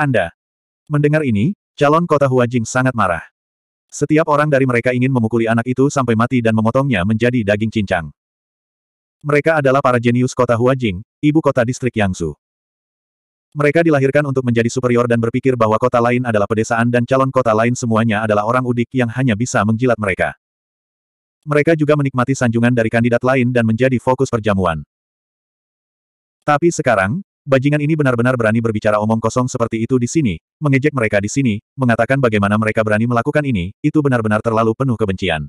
Anda. Mendengar ini, calon kota Huajing sangat marah. Setiap orang dari mereka ingin memukuli anak itu sampai mati dan memotongnya menjadi daging cincang. Mereka adalah para jenius kota Huajing, ibu kota distrik Yangsu. Mereka dilahirkan untuk menjadi superior dan berpikir bahwa kota lain adalah pedesaan dan calon kota lain semuanya adalah orang udik yang hanya bisa menjilat mereka. Mereka juga menikmati sanjungan dari kandidat lain dan menjadi fokus perjamuan. Tapi sekarang, Bajingan ini benar-benar berani berbicara omong kosong seperti itu di sini, mengejek mereka di sini, mengatakan bagaimana mereka berani melakukan ini, itu benar-benar terlalu penuh kebencian.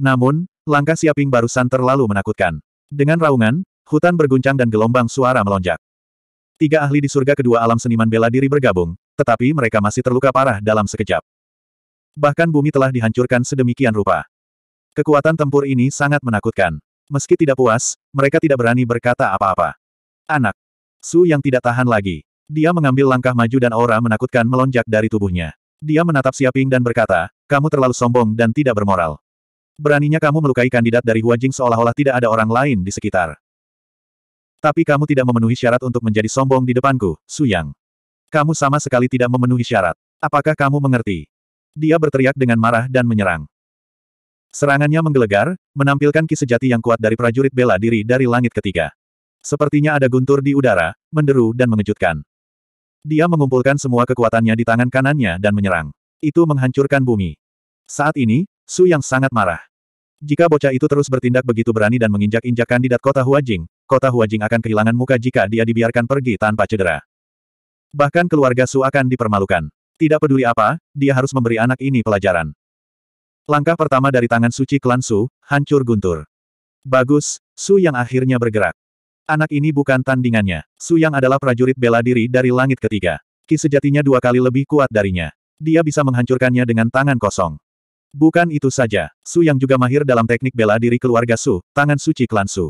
Namun, langkah Siaping barusan terlalu menakutkan. Dengan raungan, hutan berguncang dan gelombang suara melonjak. Tiga ahli di surga kedua alam seniman bela diri bergabung, tetapi mereka masih terluka parah dalam sekejap. Bahkan bumi telah dihancurkan sedemikian rupa. Kekuatan tempur ini sangat menakutkan. Meski tidak puas, mereka tidak berani berkata apa-apa. Anak, Su yang tidak tahan lagi. Dia mengambil langkah maju dan aura menakutkan melonjak dari tubuhnya. Dia menatap Siaping dan berkata, kamu terlalu sombong dan tidak bermoral. Beraninya kamu melukai kandidat dari Huajing seolah-olah tidak ada orang lain di sekitar. Tapi kamu tidak memenuhi syarat untuk menjadi sombong di depanku, Su Yang. Kamu sama sekali tidak memenuhi syarat. Apakah kamu mengerti? Dia berteriak dengan marah dan menyerang. Serangannya menggelegar, menampilkan ki sejati yang kuat dari prajurit bela diri dari langit ketiga. Sepertinya ada guntur di udara, menderu dan mengejutkan. Dia mengumpulkan semua kekuatannya di tangan kanannya dan menyerang. Itu menghancurkan bumi. Saat ini, Su Yang sangat marah. Jika bocah itu terus bertindak begitu berani dan menginjak-injak kandidat kota Huajing, kota Huajing akan kehilangan muka jika dia dibiarkan pergi tanpa cedera. Bahkan keluarga Su akan dipermalukan. Tidak peduli apa, dia harus memberi anak ini pelajaran. Langkah pertama dari tangan suci klan Su, hancur guntur. Bagus, Su yang akhirnya bergerak. Anak ini bukan tandingannya. Su Yang adalah prajurit bela diri dari langit ketiga. Ki sejatinya dua kali lebih kuat darinya. Dia bisa menghancurkannya dengan tangan kosong. Bukan itu saja, Su Yang juga mahir dalam teknik bela diri keluarga Su, tangan suci klan Su.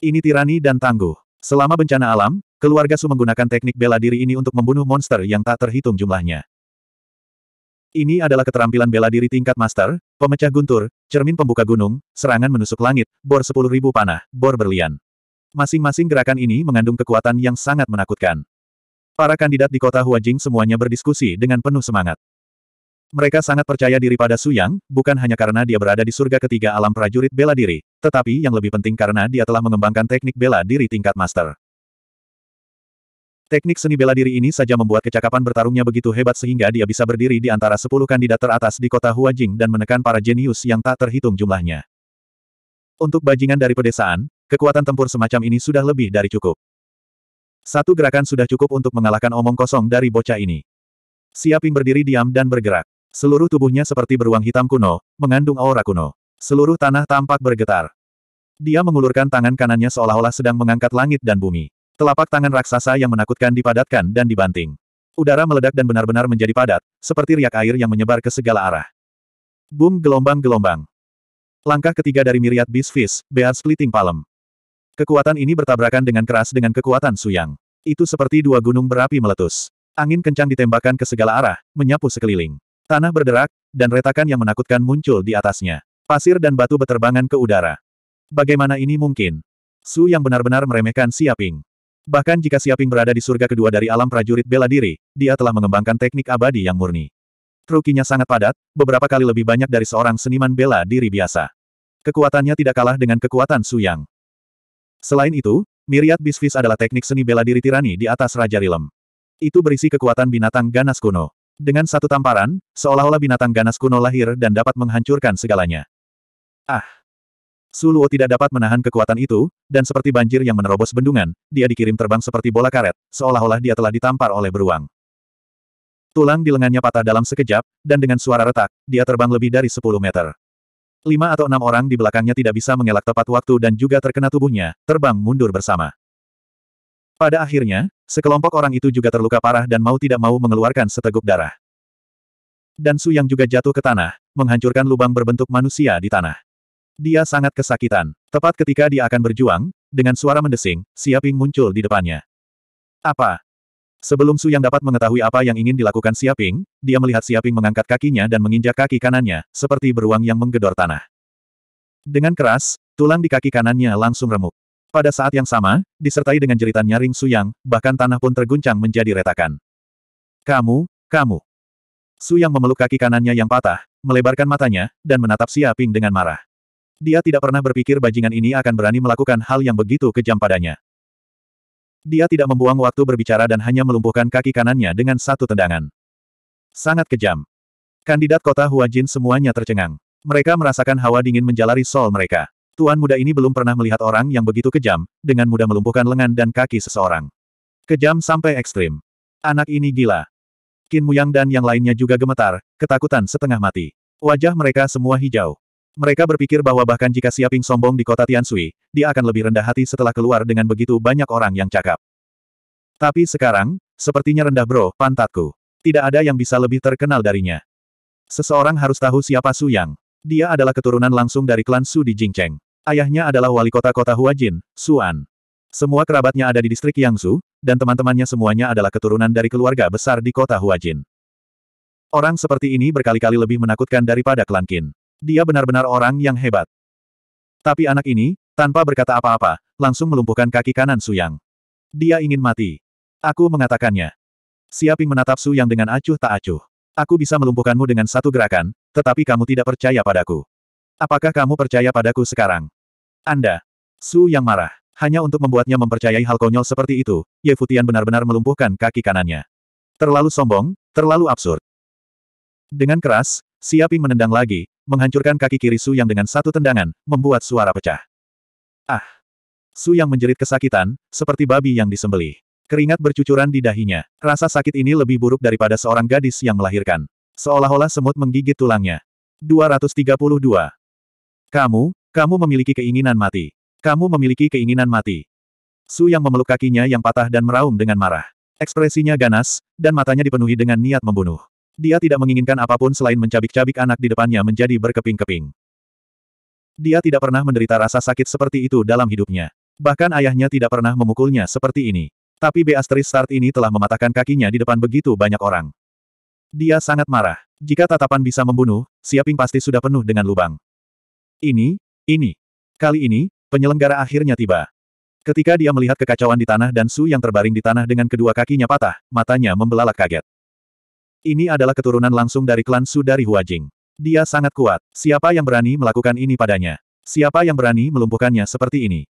Ini tirani dan tangguh. Selama bencana alam, keluarga Su menggunakan teknik bela diri ini untuk membunuh monster yang tak terhitung jumlahnya. Ini adalah keterampilan bela diri tingkat master, pemecah guntur, cermin pembuka gunung, serangan menusuk langit, bor sepuluh ribu panah, bor berlian. Masing-masing gerakan ini mengandung kekuatan yang sangat menakutkan. Para kandidat di kota Huajing semuanya berdiskusi dengan penuh semangat. Mereka sangat percaya diri pada Su Yang, bukan hanya karena dia berada di surga ketiga alam prajurit bela diri, tetapi yang lebih penting karena dia telah mengembangkan teknik bela diri tingkat master. Teknik seni bela diri ini saja membuat kecakapan bertarungnya begitu hebat sehingga dia bisa berdiri di antara 10 kandidat teratas di kota Huajing dan menekan para jenius yang tak terhitung jumlahnya. Untuk bajingan dari pedesaan, Kekuatan tempur semacam ini sudah lebih dari cukup. Satu gerakan sudah cukup untuk mengalahkan omong kosong dari bocah ini. Siaping berdiri diam dan bergerak. Seluruh tubuhnya seperti beruang hitam kuno, mengandung aura kuno. Seluruh tanah tampak bergetar. Dia mengulurkan tangan kanannya seolah-olah sedang mengangkat langit dan bumi. Telapak tangan raksasa yang menakutkan dipadatkan dan dibanting. Udara meledak dan benar-benar menjadi padat, seperti riak air yang menyebar ke segala arah. Boom gelombang-gelombang. Langkah ketiga dari miriat bisfis, Bear Splitting palem. Kekuatan ini bertabrakan dengan keras dengan kekuatan Suyang. Itu seperti dua gunung berapi meletus. Angin kencang ditembakkan ke segala arah, menyapu sekeliling. Tanah berderak, dan retakan yang menakutkan muncul di atasnya. Pasir dan batu beterbangan ke udara. Bagaimana ini mungkin? Su yang benar-benar meremehkan Siaping. Bahkan jika Siaping berada di surga kedua dari alam prajurit bela diri, dia telah mengembangkan teknik abadi yang murni. Trukinya sangat padat, beberapa kali lebih banyak dari seorang seniman bela diri biasa. Kekuatannya tidak kalah dengan kekuatan Su Yang. Selain itu, Miriat Bisvis adalah teknik seni bela diri tirani di atas Raja Rilem. Itu berisi kekuatan binatang ganas kuno. Dengan satu tamparan, seolah-olah binatang ganas kuno lahir dan dapat menghancurkan segalanya. Ah! Suluo tidak dapat menahan kekuatan itu, dan seperti banjir yang menerobos bendungan, dia dikirim terbang seperti bola karet, seolah-olah dia telah ditampar oleh beruang. Tulang di lengannya patah dalam sekejap, dan dengan suara retak, dia terbang lebih dari 10 meter. Lima atau enam orang di belakangnya tidak bisa mengelak tepat waktu dan juga terkena tubuhnya, terbang mundur bersama. Pada akhirnya, sekelompok orang itu juga terluka parah dan mau tidak mau mengeluarkan seteguk darah. Dan Su yang juga jatuh ke tanah, menghancurkan lubang berbentuk manusia di tanah. Dia sangat kesakitan. Tepat ketika dia akan berjuang, dengan suara mendesing, Siaping muncul di depannya. Apa? Sebelum Su Yang dapat mengetahui apa yang ingin dilakukan Siaping, dia melihat Siaping mengangkat kakinya dan menginjak kaki kanannya, seperti beruang yang menggedor tanah. Dengan keras, tulang di kaki kanannya langsung remuk. Pada saat yang sama, disertai dengan jeritan nyaring Su Yang, bahkan tanah pun terguncang menjadi retakan. Kamu, kamu. Su Yang memeluk kaki kanannya yang patah, melebarkan matanya, dan menatap Siaping dengan marah. Dia tidak pernah berpikir bajingan ini akan berani melakukan hal yang begitu kejam padanya. Dia tidak membuang waktu berbicara dan hanya melumpuhkan kaki kanannya dengan satu tendangan. Sangat kejam. Kandidat kota Huajin semuanya tercengang. Mereka merasakan hawa dingin menjalari sol mereka. Tuan muda ini belum pernah melihat orang yang begitu kejam, dengan mudah melumpuhkan lengan dan kaki seseorang. Kejam sampai ekstrim. Anak ini gila. Qin Muyang dan yang lainnya juga gemetar, ketakutan setengah mati. Wajah mereka semua hijau. Mereka berpikir bahwa bahkan jika Siaping sombong di kota Tiansui, dia akan lebih rendah hati setelah keluar dengan begitu banyak orang yang cakap. Tapi sekarang, sepertinya rendah bro, pantatku. Tidak ada yang bisa lebih terkenal darinya. Seseorang harus tahu siapa Su Yang. Dia adalah keturunan langsung dari klan Su di Jingcheng. Ayahnya adalah wali kota kota Huajin, Suan. Semua kerabatnya ada di distrik Yangsu, dan teman-temannya semuanya adalah keturunan dari keluarga besar di kota Huajin. Orang seperti ini berkali-kali lebih menakutkan daripada klan Qin. Dia benar-benar orang yang hebat. Tapi anak ini, tanpa berkata apa-apa, langsung melumpuhkan kaki kanan Su Yang. Dia ingin mati. Aku mengatakannya. Siaping menatap Su Yang dengan acuh tak acuh. Aku bisa melumpuhkanmu dengan satu gerakan, tetapi kamu tidak percaya padaku. Apakah kamu percaya padaku sekarang? Anda. Su Yang marah. Hanya untuk membuatnya mempercayai hal konyol seperti itu, Ye Futian benar-benar melumpuhkan kaki kanannya. Terlalu sombong, terlalu absurd. Dengan keras, Siaping menendang lagi, menghancurkan kaki kiri Su Yang dengan satu tendangan, membuat suara pecah. Ah! Su Yang menjerit kesakitan, seperti babi yang disembeli, Keringat bercucuran di dahinya. Rasa sakit ini lebih buruk daripada seorang gadis yang melahirkan. Seolah-olah semut menggigit tulangnya. 232. Kamu, kamu memiliki keinginan mati. Kamu memiliki keinginan mati. Su Yang memeluk kakinya yang patah dan meraung dengan marah. Ekspresinya ganas, dan matanya dipenuhi dengan niat membunuh. Dia tidak menginginkan apapun selain mencabik-cabik anak di depannya menjadi berkeping-keping. Dia tidak pernah menderita rasa sakit seperti itu dalam hidupnya. Bahkan ayahnya tidak pernah memukulnya seperti ini. Tapi Beastris Start ini telah mematahkan kakinya di depan begitu banyak orang. Dia sangat marah. Jika tatapan bisa membunuh, Siaping pasti sudah penuh dengan lubang. Ini, ini. Kali ini, penyelenggara akhirnya tiba. Ketika dia melihat kekacauan di tanah dan Su yang terbaring di tanah dengan kedua kakinya patah, matanya membelalak kaget. Ini adalah keturunan langsung dari klan Su dari Huajing. Dia sangat kuat. Siapa yang berani melakukan ini padanya? Siapa yang berani melumpuhkannya seperti ini?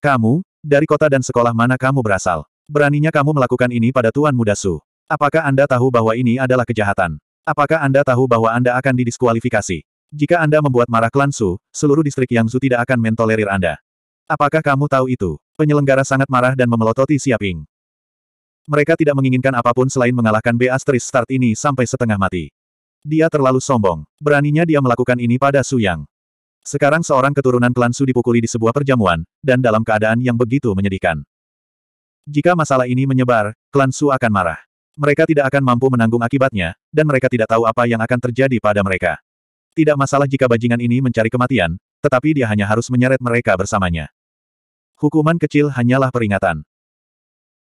Kamu, dari kota dan sekolah mana kamu berasal? Beraninya kamu melakukan ini pada Tuan Muda Su. Apakah Anda tahu bahwa ini adalah kejahatan? Apakah Anda tahu bahwa Anda akan didiskualifikasi? Jika Anda membuat marah klan Su, seluruh distrik yang Su tidak akan mentolerir Anda. Apakah kamu tahu itu? Penyelenggara sangat marah dan memelototi Siaping. Mereka tidak menginginkan apapun selain mengalahkan B asteris start ini sampai setengah mati. Dia terlalu sombong. Beraninya dia melakukan ini pada Su Yang. Sekarang seorang keturunan klan Su dipukuli di sebuah perjamuan, dan dalam keadaan yang begitu menyedihkan. Jika masalah ini menyebar, klan Su akan marah. Mereka tidak akan mampu menanggung akibatnya, dan mereka tidak tahu apa yang akan terjadi pada mereka. Tidak masalah jika bajingan ini mencari kematian, tetapi dia hanya harus menyeret mereka bersamanya. Hukuman kecil hanyalah peringatan.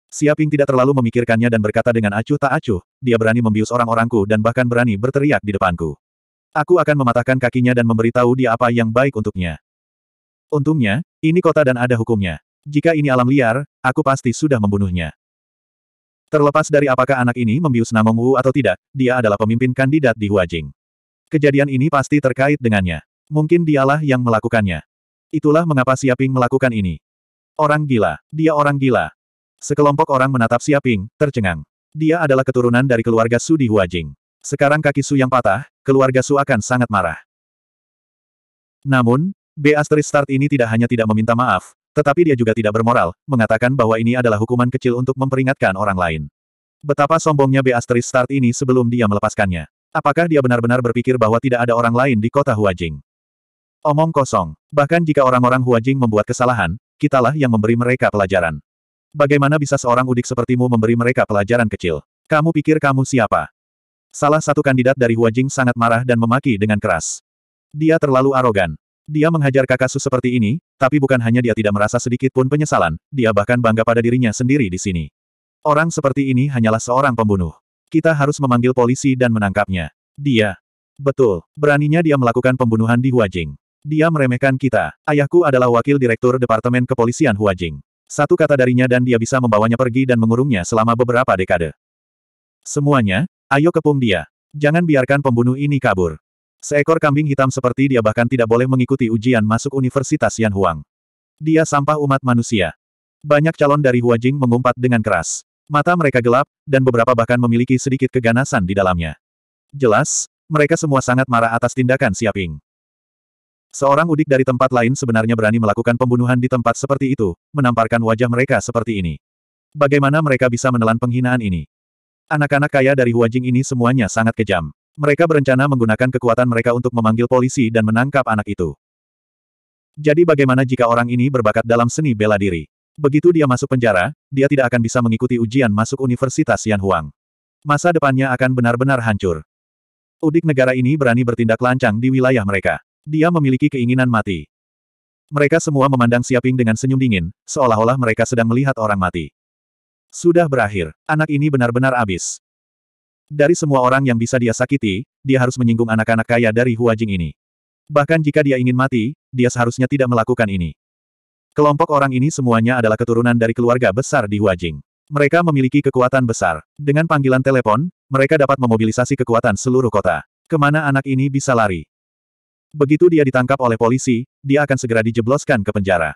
Siaping tidak terlalu memikirkannya dan berkata dengan acuh tak acuh, dia berani membius orang-orangku dan bahkan berani berteriak di depanku. Aku akan mematahkan kakinya dan memberitahu dia apa yang baik untuknya. Untungnya, ini kota dan ada hukumnya. Jika ini alam liar, aku pasti sudah membunuhnya. Terlepas dari apakah anak ini membius Namong Wu atau tidak, dia adalah pemimpin kandidat di Huajing. Kejadian ini pasti terkait dengannya. Mungkin dialah yang melakukannya. Itulah mengapa Siaping melakukan ini. Orang gila. Dia orang gila. Sekelompok orang menatap Siaping, tercengang. Dia adalah keturunan dari keluarga Su di Huajing. Sekarang kaki Su yang patah, keluarga Su akan sangat marah. Namun, B asterisk start ini tidak hanya tidak meminta maaf, tetapi dia juga tidak bermoral, mengatakan bahwa ini adalah hukuman kecil untuk memperingatkan orang lain. Betapa sombongnya B asterisk start ini sebelum dia melepaskannya. Apakah dia benar-benar berpikir bahwa tidak ada orang lain di kota Huajing? Omong kosong. Bahkan jika orang-orang Huajing membuat kesalahan, kitalah yang memberi mereka pelajaran. Bagaimana bisa seorang udik sepertimu memberi mereka pelajaran kecil? Kamu pikir kamu siapa? Salah satu kandidat dari Huajing sangat marah dan memaki dengan keras. Dia terlalu arogan. Dia menghajar kakak Su seperti ini, tapi bukan hanya dia tidak merasa sedikit pun penyesalan, dia bahkan bangga pada dirinya sendiri di sini. Orang seperti ini hanyalah seorang pembunuh. Kita harus memanggil polisi dan menangkapnya. Dia. Betul, beraninya dia melakukan pembunuhan di Huajing. Dia meremehkan kita. Ayahku adalah wakil direktur Departemen Kepolisian Huajing. Satu kata darinya dan dia bisa membawanya pergi dan mengurungnya selama beberapa dekade. Semuanya, ayo kepung dia. Jangan biarkan pembunuh ini kabur. Seekor kambing hitam seperti dia bahkan tidak boleh mengikuti ujian masuk Universitas Yan Huang. Dia sampah umat manusia. Banyak calon dari Hua Jing mengumpat dengan keras. Mata mereka gelap, dan beberapa bahkan memiliki sedikit keganasan di dalamnya. Jelas, mereka semua sangat marah atas tindakan Siaping. Seorang udik dari tempat lain sebenarnya berani melakukan pembunuhan di tempat seperti itu, menamparkan wajah mereka seperti ini. Bagaimana mereka bisa menelan penghinaan ini? Anak-anak kaya dari Huajing ini semuanya sangat kejam. Mereka berencana menggunakan kekuatan mereka untuk memanggil polisi dan menangkap anak itu. Jadi bagaimana jika orang ini berbakat dalam seni bela diri? Begitu dia masuk penjara, dia tidak akan bisa mengikuti ujian masuk Universitas Yanhuang. Masa depannya akan benar-benar hancur. Udik negara ini berani bertindak lancang di wilayah mereka. Dia memiliki keinginan mati. Mereka semua memandang Siaping dengan senyum dingin, seolah-olah mereka sedang melihat orang mati. Sudah berakhir, anak ini benar-benar abis. Dari semua orang yang bisa dia sakiti, dia harus menyinggung anak-anak kaya dari Huajing ini. Bahkan jika dia ingin mati, dia seharusnya tidak melakukan ini. Kelompok orang ini semuanya adalah keturunan dari keluarga besar di Huajing. Mereka memiliki kekuatan besar. Dengan panggilan telepon, mereka dapat memobilisasi kekuatan seluruh kota. Kemana anak ini bisa lari? Begitu dia ditangkap oleh polisi, dia akan segera dijebloskan ke penjara.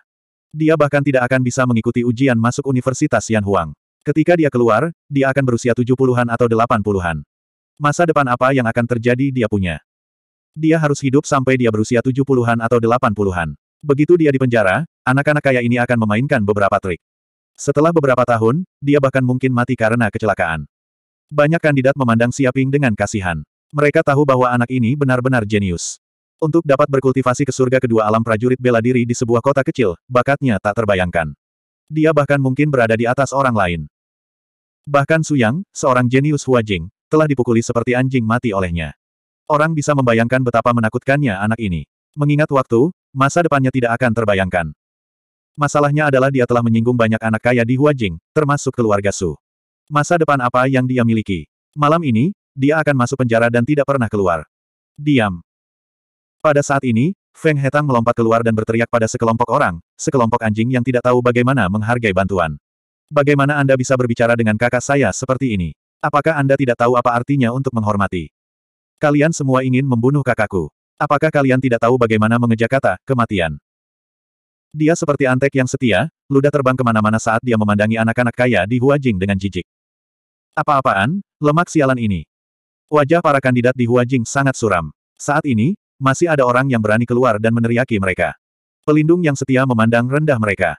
Dia bahkan tidak akan bisa mengikuti ujian masuk Universitas Yan Huang. Ketika dia keluar, dia akan berusia 70-an atau 80-an. Masa depan apa yang akan terjadi dia punya. Dia harus hidup sampai dia berusia 70-an atau 80-an. Begitu dia di penjara, anak-anak kaya ini akan memainkan beberapa trik. Setelah beberapa tahun, dia bahkan mungkin mati karena kecelakaan. Banyak kandidat memandang Siaping dengan kasihan. Mereka tahu bahwa anak ini benar-benar jenius. Untuk dapat berkultivasi ke surga kedua alam prajurit bela diri di sebuah kota kecil, bakatnya tak terbayangkan. Dia bahkan mungkin berada di atas orang lain. Bahkan Su Yang, seorang jenius Hua Jing, telah dipukuli seperti anjing mati olehnya. Orang bisa membayangkan betapa menakutkannya anak ini. Mengingat waktu, masa depannya tidak akan terbayangkan. Masalahnya adalah dia telah menyinggung banyak anak kaya di Hua Jing, termasuk keluarga Su. Masa depan apa yang dia miliki? Malam ini, dia akan masuk penjara dan tidak pernah keluar. Diam. Pada saat ini, Feng Hetang melompat keluar dan berteriak pada sekelompok orang, sekelompok anjing yang tidak tahu bagaimana menghargai bantuan. Bagaimana Anda bisa berbicara dengan kakak saya seperti ini? Apakah Anda tidak tahu apa artinya untuk menghormati? Kalian semua ingin membunuh kakakku. Apakah kalian tidak tahu bagaimana mengejar kata, kematian? Dia seperti antek yang setia, ludah terbang kemana-mana saat dia memandangi anak-anak kaya di Huajing dengan jijik. Apa-apaan, lemak sialan ini. Wajah para kandidat di Huajing sangat suram. Saat ini, masih ada orang yang berani keluar dan meneriaki mereka. Pelindung yang setia memandang rendah mereka.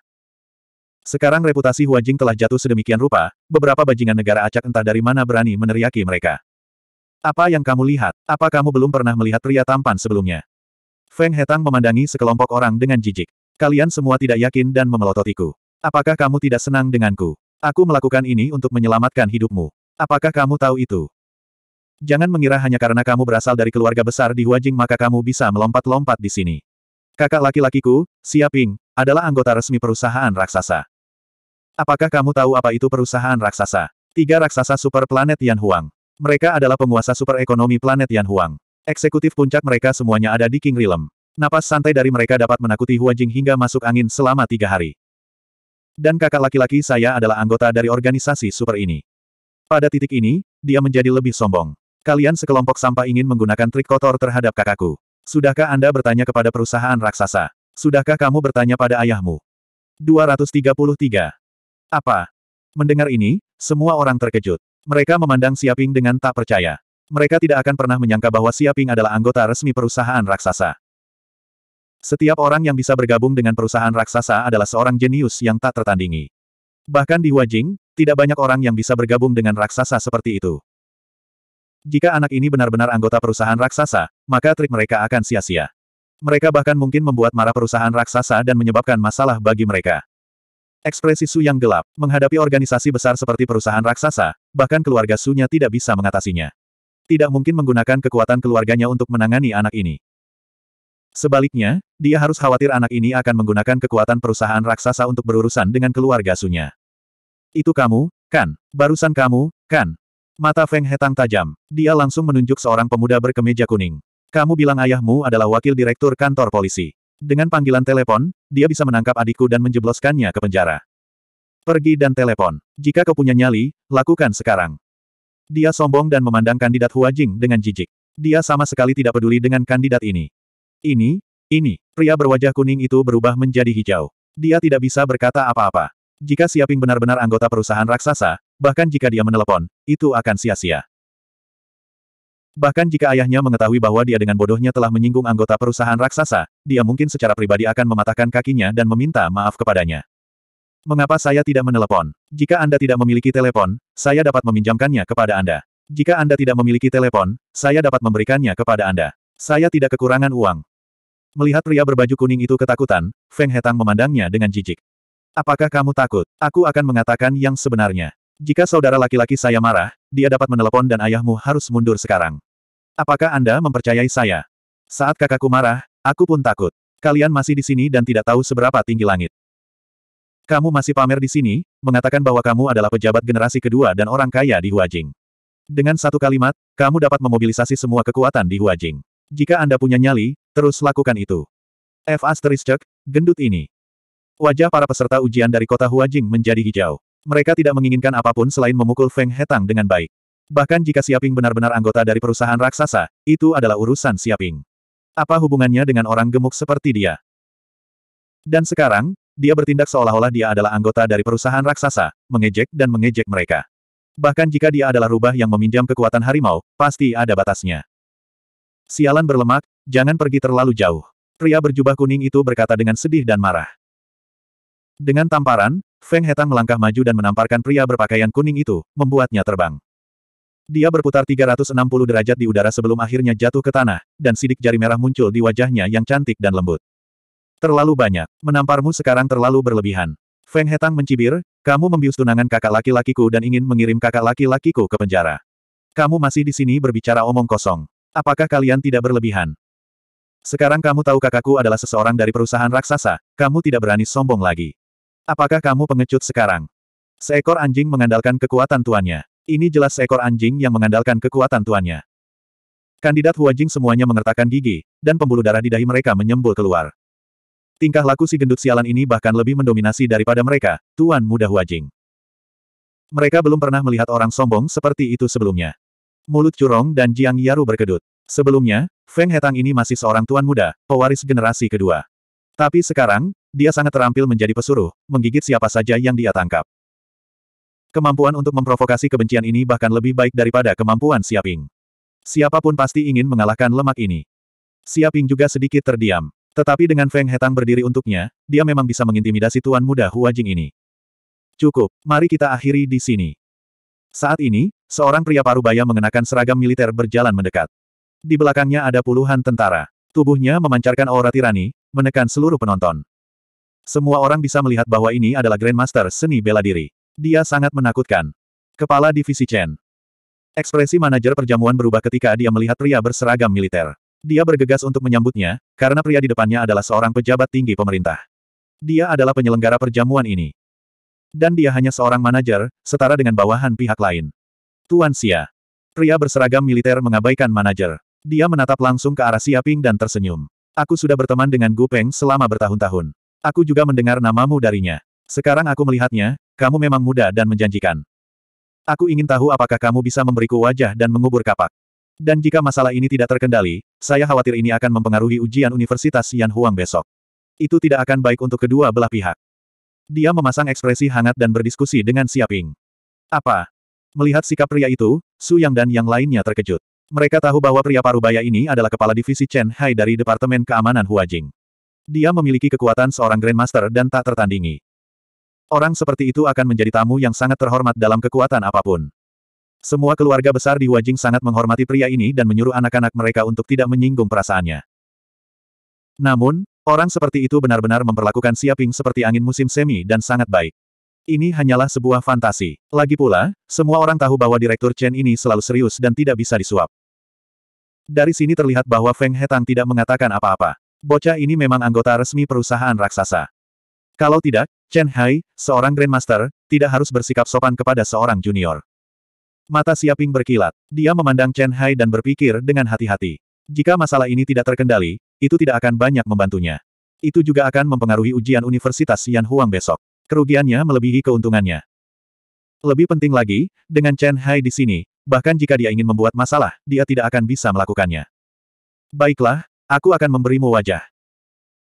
Sekarang reputasi Huajing telah jatuh sedemikian rupa, beberapa bajingan negara acak entah dari mana berani meneriaki mereka. Apa yang kamu lihat? Apa kamu belum pernah melihat pria tampan sebelumnya? Feng Hetang memandangi sekelompok orang dengan jijik. Kalian semua tidak yakin dan memelototiku. Apakah kamu tidak senang denganku? Aku melakukan ini untuk menyelamatkan hidupmu. Apakah kamu tahu itu? Jangan mengira hanya karena kamu berasal dari keluarga besar di Huajing maka kamu bisa melompat-lompat di sini. Kakak laki-lakiku, Siaping, adalah anggota resmi perusahaan raksasa. Apakah kamu tahu apa itu perusahaan raksasa? Tiga raksasa super planet Yan Huang. Mereka adalah penguasa super ekonomi planet Yan Huang. Eksekutif puncak mereka semuanya ada di King Realm. Napas santai dari mereka dapat menakuti Huajing hingga masuk angin selama tiga hari. Dan kakak laki-laki saya adalah anggota dari organisasi super ini. Pada titik ini, dia menjadi lebih sombong. Kalian sekelompok sampah ingin menggunakan trik kotor terhadap kakakku. Sudahkah Anda bertanya kepada perusahaan raksasa? Sudahkah kamu bertanya pada ayahmu? 233. Apa? Mendengar ini, semua orang terkejut. Mereka memandang Siaping dengan tak percaya. Mereka tidak akan pernah menyangka bahwa Siaping adalah anggota resmi perusahaan raksasa. Setiap orang yang bisa bergabung dengan perusahaan raksasa adalah seorang jenius yang tak tertandingi. Bahkan di Wajing, tidak banyak orang yang bisa bergabung dengan raksasa seperti itu. Jika anak ini benar-benar anggota perusahaan raksasa, maka trik mereka akan sia-sia. Mereka bahkan mungkin membuat marah perusahaan raksasa dan menyebabkan masalah bagi mereka. Ekspresi Su yang gelap, menghadapi organisasi besar seperti perusahaan raksasa, bahkan keluarga su tidak bisa mengatasinya. Tidak mungkin menggunakan kekuatan keluarganya untuk menangani anak ini. Sebaliknya, dia harus khawatir anak ini akan menggunakan kekuatan perusahaan raksasa untuk berurusan dengan keluarga Su-nya. Itu kamu, kan? Barusan kamu, kan? Mata Feng Hetang tajam. Dia langsung menunjuk seorang pemuda berkemeja kuning. Kamu bilang ayahmu adalah wakil direktur kantor polisi. Dengan panggilan telepon, dia bisa menangkap adikku dan menjebloskannya ke penjara. Pergi dan telepon. Jika kau punya nyali, lakukan sekarang. Dia sombong dan memandang kandidat Hua Jing dengan jijik. Dia sama sekali tidak peduli dengan kandidat ini. Ini, ini, pria berwajah kuning itu berubah menjadi hijau. Dia tidak bisa berkata apa-apa. Jika Siaping benar-benar anggota perusahaan raksasa, Bahkan jika dia menelepon, itu akan sia-sia. Bahkan jika ayahnya mengetahui bahwa dia dengan bodohnya telah menyinggung anggota perusahaan raksasa, dia mungkin secara pribadi akan mematahkan kakinya dan meminta maaf kepadanya. Mengapa saya tidak menelepon? Jika Anda tidak memiliki telepon, saya dapat meminjamkannya kepada Anda. Jika Anda tidak memiliki telepon, saya dapat memberikannya kepada Anda. Saya tidak kekurangan uang. Melihat pria berbaju kuning itu ketakutan, Feng Hetang memandangnya dengan jijik. Apakah kamu takut? Aku akan mengatakan yang sebenarnya. Jika saudara laki-laki saya marah, dia dapat menelepon dan ayahmu harus mundur sekarang. Apakah Anda mempercayai saya? Saat kakakku marah, aku pun takut. Kalian masih di sini dan tidak tahu seberapa tinggi langit. Kamu masih pamer di sini, mengatakan bahwa kamu adalah pejabat generasi kedua dan orang kaya di Huajing. Dengan satu kalimat, kamu dapat memobilisasi semua kekuatan di Huajing. Jika Anda punya nyali, terus lakukan itu. F. Asterisk, gendut ini. Wajah para peserta ujian dari kota Huajing menjadi hijau. Mereka tidak menginginkan apapun selain memukul Feng Hetang dengan baik. Bahkan jika Siaping benar-benar anggota dari perusahaan raksasa, itu adalah urusan Siaping. Apa hubungannya dengan orang gemuk seperti dia? Dan sekarang, dia bertindak seolah-olah dia adalah anggota dari perusahaan raksasa, mengejek dan mengejek mereka. Bahkan jika dia adalah rubah yang meminjam kekuatan harimau, pasti ada batasnya. Sialan berlemak, jangan pergi terlalu jauh. Pria berjubah kuning itu berkata dengan sedih dan marah. Dengan tamparan, Feng Hetang melangkah maju dan menamparkan pria berpakaian kuning itu, membuatnya terbang. Dia berputar 360 derajat di udara sebelum akhirnya jatuh ke tanah, dan sidik jari merah muncul di wajahnya yang cantik dan lembut. Terlalu banyak, menamparmu sekarang terlalu berlebihan. Feng Hetang mencibir, kamu membius tunangan kakak laki-lakiku dan ingin mengirim kakak laki-lakiku ke penjara. Kamu masih di sini berbicara omong kosong. Apakah kalian tidak berlebihan? Sekarang kamu tahu kakakku adalah seseorang dari perusahaan raksasa, kamu tidak berani sombong lagi. Apakah kamu pengecut sekarang? Seekor anjing mengandalkan kekuatan tuannya. Ini jelas seekor anjing yang mengandalkan kekuatan tuannya. Kandidat Huajing semuanya mengertakkan gigi, dan pembuluh darah di dahi mereka menyembul keluar. Tingkah laku si gendut sialan ini bahkan lebih mendominasi daripada mereka, Tuan Muda Huajing. Mereka belum pernah melihat orang sombong seperti itu sebelumnya. Mulut Curong dan Jiang Yaru berkedut. Sebelumnya, Feng Hetang ini masih seorang tuan muda, pewaris generasi kedua. Tapi sekarang, dia sangat terampil menjadi pesuruh, menggigit siapa saja yang dia tangkap. Kemampuan untuk memprovokasi kebencian ini bahkan lebih baik daripada kemampuan Siaping. Siapapun pasti ingin mengalahkan lemak ini. Siaping juga sedikit terdiam. Tetapi dengan Feng Hetang berdiri untuknya, dia memang bisa mengintimidasi tuan muda Huajing ini. Cukup, mari kita akhiri di sini. Saat ini, seorang pria parubaya mengenakan seragam militer berjalan mendekat. Di belakangnya ada puluhan tentara. Tubuhnya memancarkan aura tirani, menekan seluruh penonton. Semua orang bisa melihat bahwa ini adalah Grandmaster seni bela diri. Dia sangat menakutkan. Kepala Divisi Chen. Ekspresi manajer perjamuan berubah ketika dia melihat pria berseragam militer. Dia bergegas untuk menyambutnya, karena pria di depannya adalah seorang pejabat tinggi pemerintah. Dia adalah penyelenggara perjamuan ini. Dan dia hanya seorang manajer, setara dengan bawahan pihak lain. Tuan Xia. Pria berseragam militer mengabaikan manajer. Dia menatap langsung ke arah Ping dan tersenyum. Aku sudah berteman dengan Gu Peng selama bertahun-tahun. Aku juga mendengar namamu darinya. Sekarang aku melihatnya, kamu memang muda dan menjanjikan. Aku ingin tahu apakah kamu bisa memberiku wajah dan mengubur kapak. Dan jika masalah ini tidak terkendali, saya khawatir ini akan mempengaruhi ujian Universitas Yan Huang besok. Itu tidak akan baik untuk kedua belah pihak. Dia memasang ekspresi hangat dan berdiskusi dengan Siaping. Apa? Melihat sikap pria itu, Su Yang dan yang lainnya terkejut. Mereka tahu bahwa pria parubaya ini adalah kepala divisi Chen Hai dari Departemen Keamanan Huajing. Dia memiliki kekuatan seorang Grandmaster dan tak tertandingi. Orang seperti itu akan menjadi tamu yang sangat terhormat dalam kekuatan apapun. Semua keluarga besar di Huajing sangat menghormati pria ini dan menyuruh anak-anak mereka untuk tidak menyinggung perasaannya. Namun, orang seperti itu benar-benar memperlakukan Siaping seperti angin musim semi dan sangat baik. Ini hanyalah sebuah fantasi. Lagi pula, semua orang tahu bahwa Direktur Chen ini selalu serius dan tidak bisa disuap. Dari sini terlihat bahwa Feng Hetang tidak mengatakan apa-apa. Bocah ini memang anggota resmi perusahaan raksasa. Kalau tidak, Chen Hai, seorang Grandmaster, tidak harus bersikap sopan kepada seorang junior. Mata Siaping berkilat. Dia memandang Chen Hai dan berpikir dengan hati-hati. Jika masalah ini tidak terkendali, itu tidak akan banyak membantunya. Itu juga akan mempengaruhi ujian Universitas Yan Huang besok. Kerugiannya melebihi keuntungannya. Lebih penting lagi, dengan Chen Hai di sini, Bahkan jika dia ingin membuat masalah, dia tidak akan bisa melakukannya. Baiklah, aku akan memberimu wajah.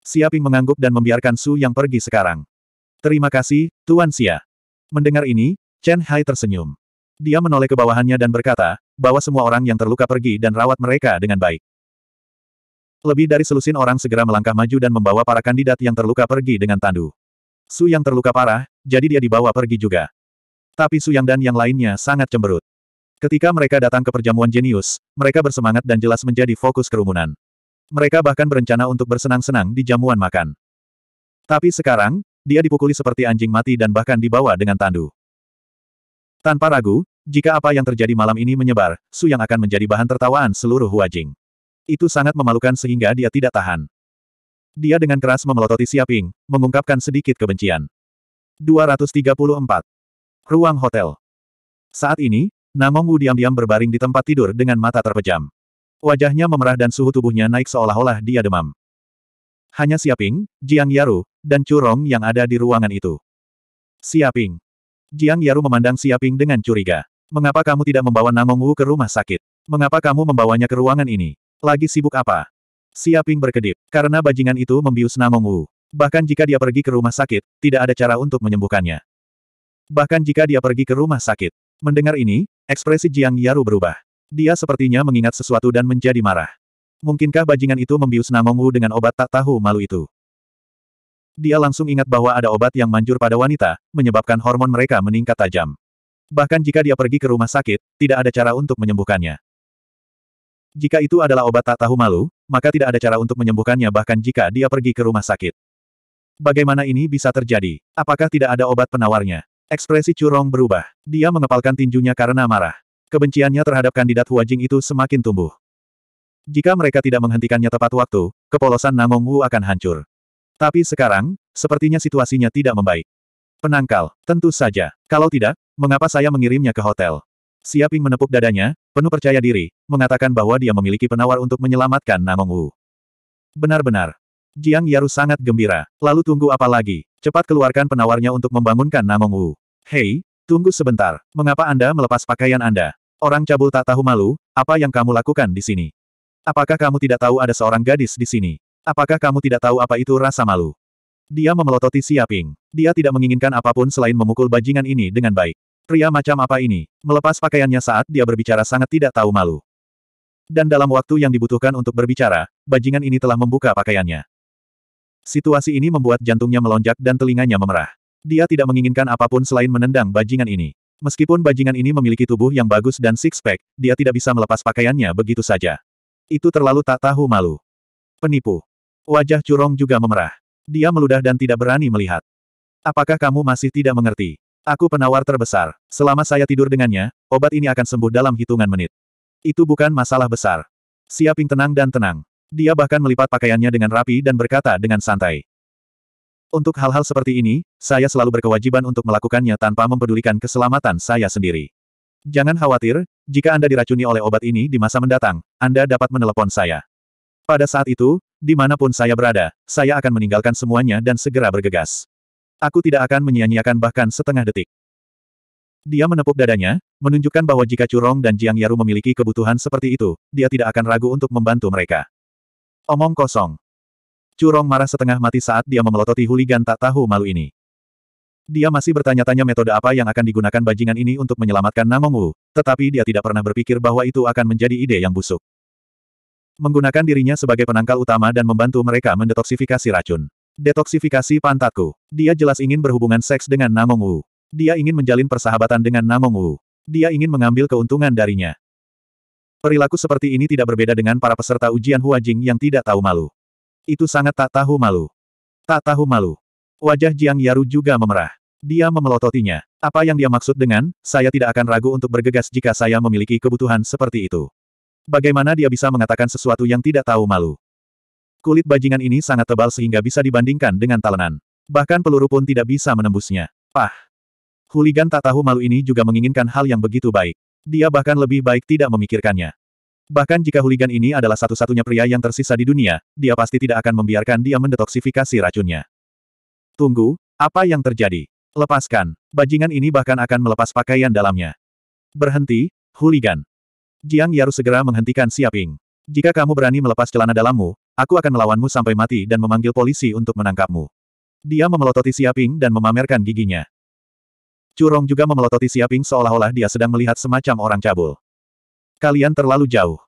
Siaping mengangguk dan membiarkan Su yang pergi sekarang. Terima kasih, Tuan Xia. Mendengar ini, Chen Hai tersenyum. Dia menoleh ke bawahannya dan berkata, bahwa semua orang yang terluka pergi dan rawat mereka dengan baik. Lebih dari selusin orang segera melangkah maju dan membawa para kandidat yang terluka pergi dengan tandu. Su yang terluka parah, jadi dia dibawa pergi juga. Tapi Su yang dan yang lainnya sangat cemberut. Ketika mereka datang ke perjamuan jenius, mereka bersemangat dan jelas menjadi fokus kerumunan. Mereka bahkan berencana untuk bersenang-senang di jamuan makan. Tapi sekarang, dia dipukuli seperti anjing mati dan bahkan dibawa dengan tandu. Tanpa ragu, jika apa yang terjadi malam ini menyebar, Su yang akan menjadi bahan tertawaan seluruh Huajing. Itu sangat memalukan sehingga dia tidak tahan. Dia dengan keras memelototi Siaping, mengungkapkan sedikit kebencian. 234. Ruang Hotel Saat ini, Namong Wu diam-diam berbaring di tempat tidur dengan mata terpejam. Wajahnya memerah dan suhu tubuhnya naik seolah-olah dia demam. Hanya Siaping, Jiang Yaru, dan Curong yang ada di ruangan itu. Siaping. Jiang Yaru memandang Siaping dengan curiga. Mengapa kamu tidak membawa Namong Wu ke rumah sakit? Mengapa kamu membawanya ke ruangan ini? Lagi sibuk apa? Siaping berkedip, karena bajingan itu membius Namong Wu. Bahkan jika dia pergi ke rumah sakit, tidak ada cara untuk menyembuhkannya. Bahkan jika dia pergi ke rumah sakit, Mendengar ini, ekspresi Jiang Yaru berubah. Dia sepertinya mengingat sesuatu dan menjadi marah. Mungkinkah bajingan itu membius Namong Wu dengan obat tak tahu malu itu? Dia langsung ingat bahwa ada obat yang manjur pada wanita, menyebabkan hormon mereka meningkat tajam. Bahkan jika dia pergi ke rumah sakit, tidak ada cara untuk menyembuhkannya. Jika itu adalah obat tak tahu malu, maka tidak ada cara untuk menyembuhkannya bahkan jika dia pergi ke rumah sakit. Bagaimana ini bisa terjadi? Apakah tidak ada obat penawarnya? Ekspresi Curong berubah. Dia mengepalkan tinjunya karena marah. Kebenciannya terhadap kandidat Huajing itu semakin tumbuh. Jika mereka tidak menghentikannya tepat waktu, kepolosan Namong Wu akan hancur. Tapi sekarang, sepertinya situasinya tidak membaik. Penangkal, tentu saja. Kalau tidak, mengapa saya mengirimnya ke hotel? Siaping menepuk dadanya, penuh percaya diri, mengatakan bahwa dia memiliki penawar untuk menyelamatkan Namong Wu. Benar-benar, Jiang Yaru sangat gembira. Lalu tunggu apa lagi? Cepat keluarkan penawarnya untuk membangunkan Namong Wu. Hei, tunggu sebentar. Mengapa Anda melepas pakaian Anda? Orang cabul tak tahu malu, apa yang kamu lakukan di sini? Apakah kamu tidak tahu ada seorang gadis di sini? Apakah kamu tidak tahu apa itu rasa malu? Dia memelototi Siaping. Dia tidak menginginkan apapun selain memukul bajingan ini dengan baik. Pria macam apa ini? Melepas pakaiannya saat dia berbicara sangat tidak tahu malu. Dan dalam waktu yang dibutuhkan untuk berbicara, bajingan ini telah membuka pakaiannya. Situasi ini membuat jantungnya melonjak dan telinganya memerah. Dia tidak menginginkan apapun selain menendang bajingan ini. Meskipun bajingan ini memiliki tubuh yang bagus dan six-pack, dia tidak bisa melepas pakaiannya begitu saja. Itu terlalu tak tahu malu. Penipu. Wajah Curong juga memerah. Dia meludah dan tidak berani melihat. Apakah kamu masih tidak mengerti? Aku penawar terbesar. Selama saya tidur dengannya, obat ini akan sembuh dalam hitungan menit. Itu bukan masalah besar. Siaping tenang dan tenang. Dia bahkan melipat pakaiannya dengan rapi dan berkata dengan santai. Untuk hal-hal seperti ini, saya selalu berkewajiban untuk melakukannya tanpa mempedulikan keselamatan saya sendiri. Jangan khawatir, jika Anda diracuni oleh obat ini di masa mendatang, Anda dapat menelepon saya. Pada saat itu, dimanapun saya berada, saya akan meninggalkan semuanya dan segera bergegas. Aku tidak akan menyia-nyiakan bahkan setengah detik. Dia menepuk dadanya, menunjukkan bahwa jika Curong dan Jiang Yaru memiliki kebutuhan seperti itu, dia tidak akan ragu untuk membantu mereka. Omong kosong. Curong marah setengah mati saat dia memelototi huligan tak tahu malu ini. Dia masih bertanya-tanya metode apa yang akan digunakan bajingan ini untuk menyelamatkan Namong Wu, tetapi dia tidak pernah berpikir bahwa itu akan menjadi ide yang busuk. Menggunakan dirinya sebagai penangkal utama dan membantu mereka mendetoksifikasi racun. Detoksifikasi pantatku. Dia jelas ingin berhubungan seks dengan Namong Wu. Dia ingin menjalin persahabatan dengan Namong Wu. Dia ingin mengambil keuntungan darinya. Perilaku seperti ini tidak berbeda dengan para peserta ujian Hua Jing yang tidak tahu malu. Itu sangat tak tahu malu. Tak tahu malu. Wajah Jiang Yaru juga memerah. Dia memelototinya. Apa yang dia maksud dengan, saya tidak akan ragu untuk bergegas jika saya memiliki kebutuhan seperti itu. Bagaimana dia bisa mengatakan sesuatu yang tidak tahu malu? Kulit bajingan ini sangat tebal sehingga bisa dibandingkan dengan talenan. Bahkan peluru pun tidak bisa menembusnya. Pah! Huligan tak tahu malu ini juga menginginkan hal yang begitu baik. Dia bahkan lebih baik tidak memikirkannya. Bahkan jika huligan ini adalah satu-satunya pria yang tersisa di dunia, dia pasti tidak akan membiarkan dia mendetoksifikasi racunnya. Tunggu, apa yang terjadi? Lepaskan. Bajingan ini bahkan akan melepas pakaian dalamnya. Berhenti, huligan. Jiang Yaru segera menghentikan Siaping. Jika kamu berani melepas celana dalammu, aku akan melawanmu sampai mati dan memanggil polisi untuk menangkapmu. Dia memelototi Siaping dan memamerkan giginya. Curong juga memelototi Siaping seolah-olah dia sedang melihat semacam orang cabul. Kalian terlalu jauh.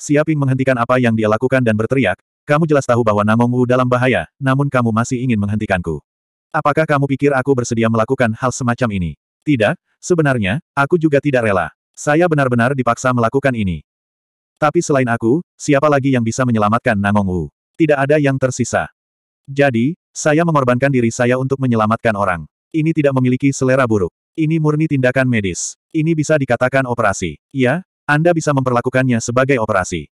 Siaping menghentikan apa yang dia lakukan dan berteriak, kamu jelas tahu bahwa Namong Wu dalam bahaya, namun kamu masih ingin menghentikanku. Apakah kamu pikir aku bersedia melakukan hal semacam ini? Tidak, sebenarnya, aku juga tidak rela. Saya benar-benar dipaksa melakukan ini. Tapi selain aku, siapa lagi yang bisa menyelamatkan Namong Wu? Tidak ada yang tersisa. Jadi, saya mengorbankan diri saya untuk menyelamatkan orang. Ini tidak memiliki selera buruk. Ini murni tindakan medis. Ini bisa dikatakan operasi. Ya, Anda bisa memperlakukannya sebagai operasi.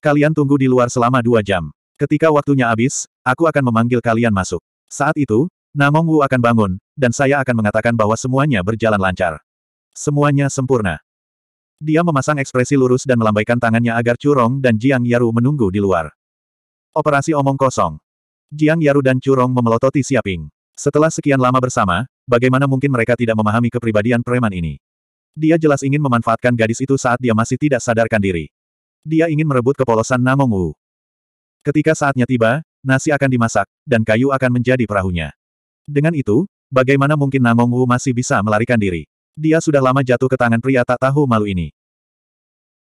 Kalian tunggu di luar selama dua jam. Ketika waktunya habis, aku akan memanggil kalian masuk. Saat itu, Namong Wu akan bangun, dan saya akan mengatakan bahwa semuanya berjalan lancar. Semuanya sempurna. Dia memasang ekspresi lurus dan melambaikan tangannya agar Curong dan Jiang Yaru menunggu di luar. Operasi omong kosong. Jiang Yaru dan Curong memelototi Siaping. Setelah sekian lama bersama, bagaimana mungkin mereka tidak memahami kepribadian preman ini? Dia jelas ingin memanfaatkan gadis itu saat dia masih tidak sadarkan diri. Dia ingin merebut kepolosan Namong Wu. Ketika saatnya tiba, nasi akan dimasak, dan kayu akan menjadi perahunya. Dengan itu, bagaimana mungkin Namong Wu masih bisa melarikan diri? Dia sudah lama jatuh ke tangan pria tak tahu malu ini.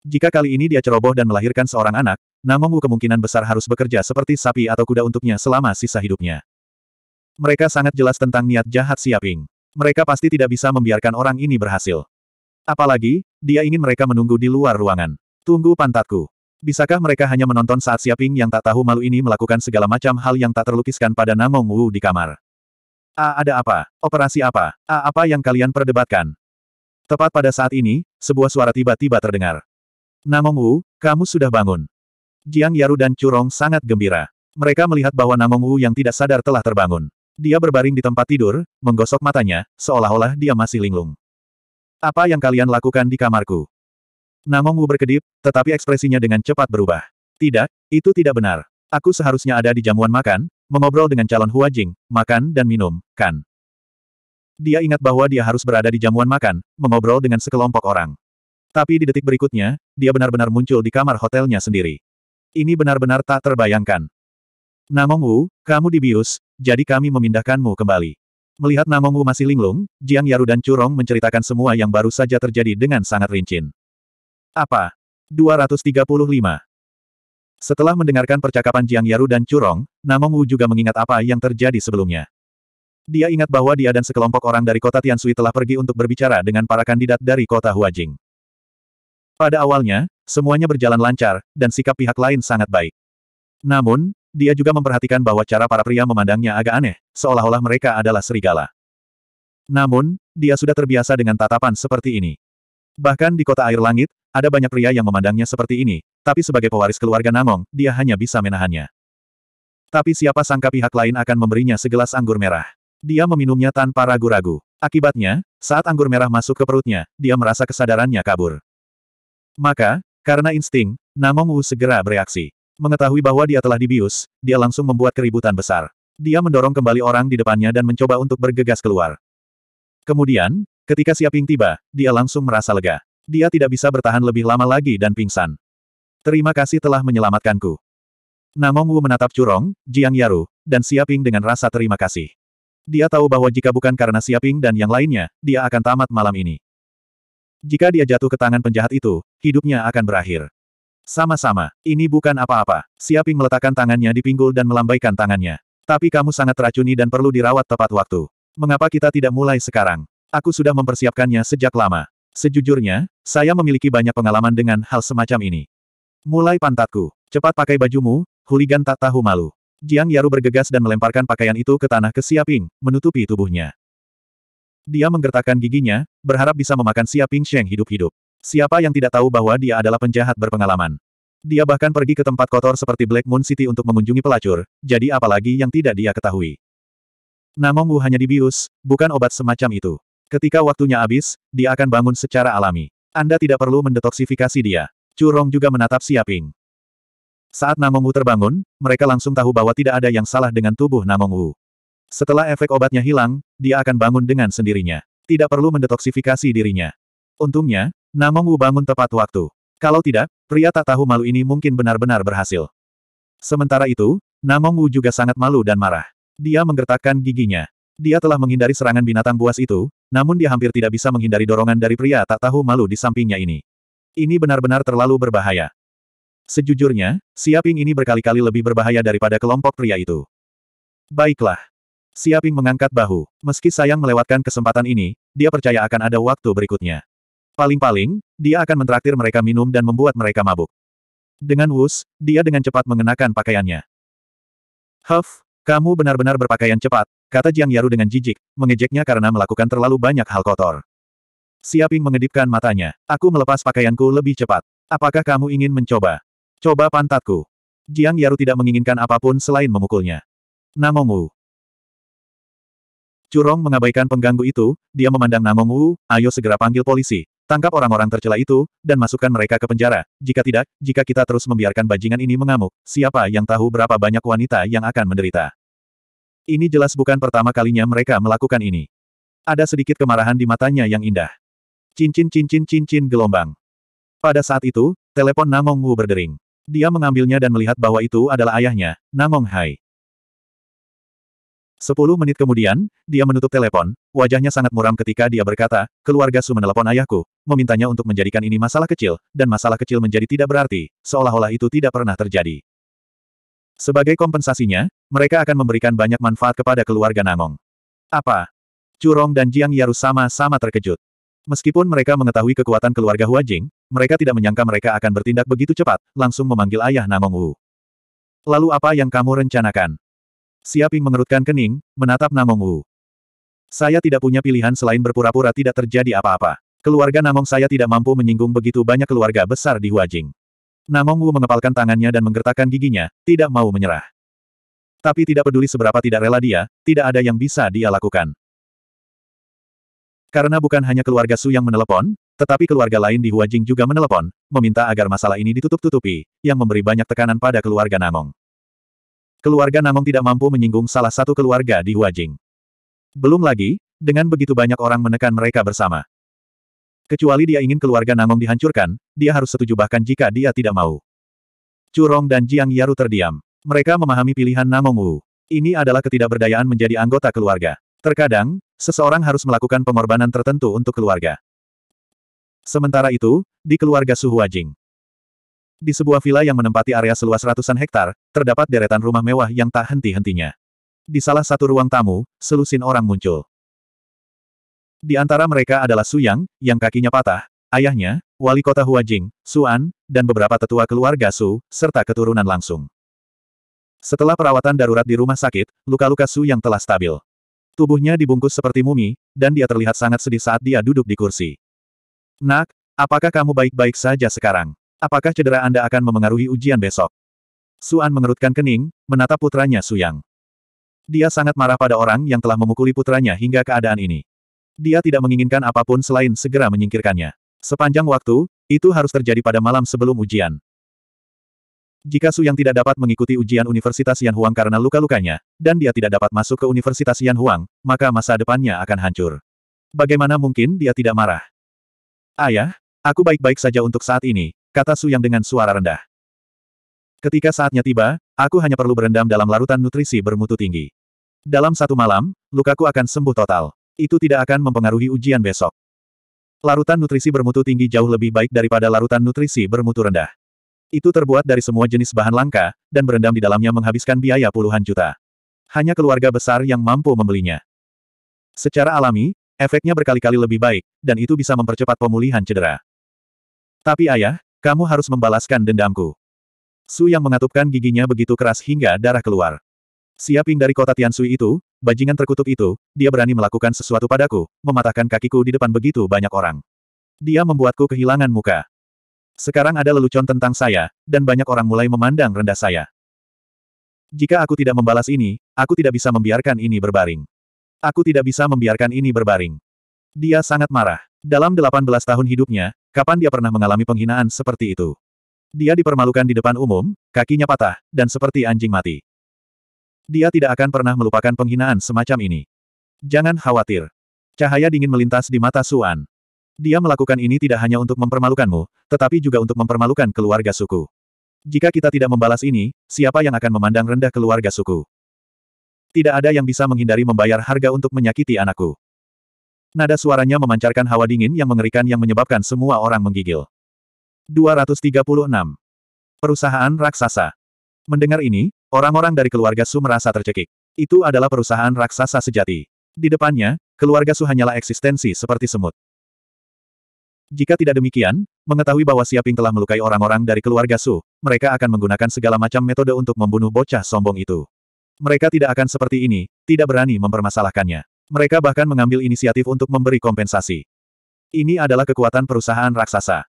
Jika kali ini dia ceroboh dan melahirkan seorang anak, Namong Wu kemungkinan besar harus bekerja seperti sapi atau kuda untuknya selama sisa hidupnya. Mereka sangat jelas tentang niat jahat Siaping. Mereka pasti tidak bisa membiarkan orang ini berhasil. Apalagi, dia ingin mereka menunggu di luar ruangan. Tunggu pantatku. Bisakah mereka hanya menonton saat Siaping yang tak tahu malu ini melakukan segala macam hal yang tak terlukiskan pada Namong Wu di kamar? A ada apa? Operasi apa? A apa yang kalian perdebatkan? Tepat pada saat ini, sebuah suara tiba-tiba terdengar. Namong Wu, kamu sudah bangun. Jiang Yaru dan Curong sangat gembira. Mereka melihat bahwa Namong Wu yang tidak sadar telah terbangun. Dia berbaring di tempat tidur, menggosok matanya, seolah-olah dia masih linglung. Apa yang kalian lakukan di kamarku? Namong Wu berkedip, tetapi ekspresinya dengan cepat berubah. Tidak, itu tidak benar. Aku seharusnya ada di jamuan makan, mengobrol dengan calon Hua Jing, makan dan minum, kan? Dia ingat bahwa dia harus berada di jamuan makan, mengobrol dengan sekelompok orang. Tapi di detik berikutnya, dia benar-benar muncul di kamar hotelnya sendiri. Ini benar-benar tak terbayangkan. Namong Wu, kamu dibius, jadi kami memindahkanmu kembali. Melihat Namong Wu masih linglung, Jiang Yaru dan Curong menceritakan semua yang baru saja terjadi dengan sangat rincin. Apa? 235. Setelah mendengarkan percakapan Jiang Yaru dan Curong, Namong Wu juga mengingat apa yang terjadi sebelumnya. Dia ingat bahwa dia dan sekelompok orang dari kota Tiansui telah pergi untuk berbicara dengan para kandidat dari kota Huajing. Pada awalnya, semuanya berjalan lancar, dan sikap pihak lain sangat baik. Namun, dia juga memperhatikan bahwa cara para pria memandangnya agak aneh, seolah-olah mereka adalah serigala. Namun, dia sudah terbiasa dengan tatapan seperti ini. Bahkan di kota air langit, ada banyak pria yang memandangnya seperti ini, tapi sebagai pewaris keluarga Namong, dia hanya bisa menahannya. Tapi siapa sangka pihak lain akan memberinya segelas anggur merah. Dia meminumnya tanpa ragu-ragu. Akibatnya, saat anggur merah masuk ke perutnya, dia merasa kesadarannya kabur. Maka, karena insting, Namong Wu segera bereaksi. Mengetahui bahwa dia telah dibius, dia langsung membuat keributan besar. Dia mendorong kembali orang di depannya dan mencoba untuk bergegas keluar. Kemudian, ketika Siaping tiba, dia langsung merasa lega. Dia tidak bisa bertahan lebih lama lagi dan pingsan. Terima kasih telah menyelamatkanku. Namong Wu menatap Curong, Jiang Yaru, dan Siaping dengan rasa terima kasih. Dia tahu bahwa jika bukan karena Siaping dan yang lainnya, dia akan tamat malam ini. Jika dia jatuh ke tangan penjahat itu, hidupnya akan berakhir. Sama-sama, ini bukan apa-apa. Siaping meletakkan tangannya di pinggul dan melambaikan tangannya. Tapi kamu sangat teracuni dan perlu dirawat tepat waktu. Mengapa kita tidak mulai sekarang? Aku sudah mempersiapkannya sejak lama. Sejujurnya, saya memiliki banyak pengalaman dengan hal semacam ini. Mulai pantatku. Cepat pakai bajumu, huligan tak tahu malu. Jiang Yaru bergegas dan melemparkan pakaian itu ke tanah ke Siaping, menutupi tubuhnya. Dia menggertakkan giginya, berharap bisa memakan Siaping Sheng hidup-hidup. Siapa yang tidak tahu bahwa dia adalah penjahat berpengalaman? Dia bahkan pergi ke tempat kotor seperti Black Moon City untuk mengunjungi pelacur, jadi apalagi yang tidak dia ketahui. Namong Wu hanya dibius, bukan obat semacam itu. Ketika waktunya habis, dia akan bangun secara alami. Anda tidak perlu mendetoksifikasi dia. Curong juga menatap Siaping. Saat Namong Wu terbangun, mereka langsung tahu bahwa tidak ada yang salah dengan tubuh Namong Wu. Setelah efek obatnya hilang, dia akan bangun dengan sendirinya. Tidak perlu mendetoksifikasi dirinya. Untungnya, Namong Wu bangun tepat waktu. Kalau tidak, pria tak tahu malu ini mungkin benar-benar berhasil. Sementara itu, Namong Wu juga sangat malu dan marah. Dia menggertakkan giginya. Dia telah menghindari serangan binatang buas itu, namun dia hampir tidak bisa menghindari dorongan dari pria tak tahu malu di sampingnya ini. Ini benar-benar terlalu berbahaya. Sejujurnya, Siaping ini berkali-kali lebih berbahaya daripada kelompok pria itu. Baiklah. Siaping mengangkat bahu. Meski sayang melewatkan kesempatan ini, dia percaya akan ada waktu berikutnya. Paling-paling, dia akan mentraktir mereka minum dan membuat mereka mabuk. Dengan wus, dia dengan cepat mengenakan pakaiannya. Huff, kamu benar-benar berpakaian cepat, kata Jiang Yaru dengan jijik, mengejeknya karena melakukan terlalu banyak hal kotor. Siaping mengedipkan matanya. Aku melepas pakaianku lebih cepat. Apakah kamu ingin mencoba? Coba pantatku. Jiang Yaru tidak menginginkan apapun selain memukulnya. Namongu. Curong mengabaikan pengganggu itu, dia memandang Namongu, ayo segera panggil polisi. Tangkap orang-orang tercela itu, dan masukkan mereka ke penjara. Jika tidak, jika kita terus membiarkan bajingan ini mengamuk, siapa yang tahu berapa banyak wanita yang akan menderita. Ini jelas bukan pertama kalinya mereka melakukan ini. Ada sedikit kemarahan di matanya yang indah. Cincin-cincin-cincin gelombang. Pada saat itu, telepon Namong Wu berdering. Dia mengambilnya dan melihat bahwa itu adalah ayahnya, Namong Hai. Sepuluh menit kemudian, dia menutup telepon, wajahnya sangat muram ketika dia berkata, keluarga Su menelepon ayahku, memintanya untuk menjadikan ini masalah kecil, dan masalah kecil menjadi tidak berarti, seolah-olah itu tidak pernah terjadi. Sebagai kompensasinya, mereka akan memberikan banyak manfaat kepada keluarga Nangong. Apa? Curong dan Jiang Yaru sama-sama terkejut. Meskipun mereka mengetahui kekuatan keluarga Huajing, mereka tidak menyangka mereka akan bertindak begitu cepat, langsung memanggil ayah Nangong Wu. Lalu apa yang kamu rencanakan? Siaping mengerutkan kening, menatap Namong Wu. Saya tidak punya pilihan selain berpura-pura tidak terjadi apa-apa. Keluarga Namong saya tidak mampu menyinggung begitu banyak keluarga besar di Huajing. Namong Wu mengepalkan tangannya dan menggertakkan giginya, tidak mau menyerah. Tapi tidak peduli seberapa tidak rela dia, tidak ada yang bisa dia lakukan. Karena bukan hanya keluarga Su yang menelepon, tetapi keluarga lain di Huajing juga menelepon, meminta agar masalah ini ditutup-tutupi, yang memberi banyak tekanan pada keluarga Namong keluarga Namong tidak mampu menyinggung salah satu keluarga di Huajing. Belum lagi, dengan begitu banyak orang menekan mereka bersama. Kecuali dia ingin keluarga Namong dihancurkan, dia harus setuju bahkan jika dia tidak mau. Curong dan Jiang Yaru terdiam. Mereka memahami pilihan Namong Wu. Ini adalah ketidakberdayaan menjadi anggota keluarga. Terkadang, seseorang harus melakukan pengorbanan tertentu untuk keluarga. Sementara itu, di keluarga Su Huajing. Di sebuah villa yang menempati area seluas ratusan hektar, terdapat deretan rumah mewah yang tak henti-hentinya. Di salah satu ruang tamu, selusin orang muncul. Di antara mereka adalah Su Yang, yang kakinya patah, ayahnya, wali kota Su An, dan beberapa tetua keluarga Su, serta keturunan langsung. Setelah perawatan darurat di rumah sakit, luka-luka Su Yang telah stabil. Tubuhnya dibungkus seperti mumi, dan dia terlihat sangat sedih saat dia duduk di kursi. Nak, apakah kamu baik-baik saja sekarang? Apakah cedera Anda akan memengaruhi ujian besok? Suan mengerutkan kening, menatap putranya Suyang. Dia sangat marah pada orang yang telah memukuli putranya hingga keadaan ini. Dia tidak menginginkan apapun selain segera menyingkirkannya. Sepanjang waktu, itu harus terjadi pada malam sebelum ujian. Jika Su yang tidak dapat mengikuti ujian Universitas Yan Huang karena luka-lukanya, dan dia tidak dapat masuk ke Universitas Yan Huang, maka masa depannya akan hancur. Bagaimana mungkin dia tidak marah? Ayah, aku baik-baik saja untuk saat ini, kata Su Yang dengan suara rendah. Ketika saatnya tiba, aku hanya perlu berendam dalam larutan nutrisi bermutu tinggi. Dalam satu malam, lukaku akan sembuh total. Itu tidak akan mempengaruhi ujian besok. Larutan nutrisi bermutu tinggi jauh lebih baik daripada larutan nutrisi bermutu rendah. Itu terbuat dari semua jenis bahan langka, dan berendam di dalamnya menghabiskan biaya puluhan juta. Hanya keluarga besar yang mampu membelinya. Secara alami, efeknya berkali-kali lebih baik, dan itu bisa mempercepat pemulihan cedera. Tapi ayah, kamu harus membalaskan dendamku. Su yang mengatupkan giginya begitu keras hingga darah keluar. Siaping dari kota Tiansui itu, bajingan terkutuk itu, dia berani melakukan sesuatu padaku, mematahkan kakiku di depan begitu banyak orang. Dia membuatku kehilangan muka. Sekarang ada lelucon tentang saya, dan banyak orang mulai memandang rendah saya. Jika aku tidak membalas ini, aku tidak bisa membiarkan ini berbaring. Aku tidak bisa membiarkan ini berbaring. Dia sangat marah. Dalam 18 tahun hidupnya, Kapan dia pernah mengalami penghinaan seperti itu? Dia dipermalukan di depan umum, kakinya patah, dan seperti anjing mati. Dia tidak akan pernah melupakan penghinaan semacam ini. Jangan khawatir. Cahaya dingin melintas di mata Suan. Dia melakukan ini tidak hanya untuk mempermalukanmu, tetapi juga untuk mempermalukan keluarga suku. Jika kita tidak membalas ini, siapa yang akan memandang rendah keluarga suku? Tidak ada yang bisa menghindari membayar harga untuk menyakiti anakku. Nada suaranya memancarkan hawa dingin yang mengerikan yang menyebabkan semua orang menggigil. 236. Perusahaan Raksasa Mendengar ini, orang-orang dari keluarga Su merasa tercekik. Itu adalah perusahaan raksasa sejati. Di depannya, keluarga Su hanyalah eksistensi seperti semut. Jika tidak demikian, mengetahui bahwa Siaping telah melukai orang-orang dari keluarga Su, mereka akan menggunakan segala macam metode untuk membunuh bocah sombong itu. Mereka tidak akan seperti ini, tidak berani mempermasalahkannya. Mereka bahkan mengambil inisiatif untuk memberi kompensasi. Ini adalah kekuatan perusahaan raksasa.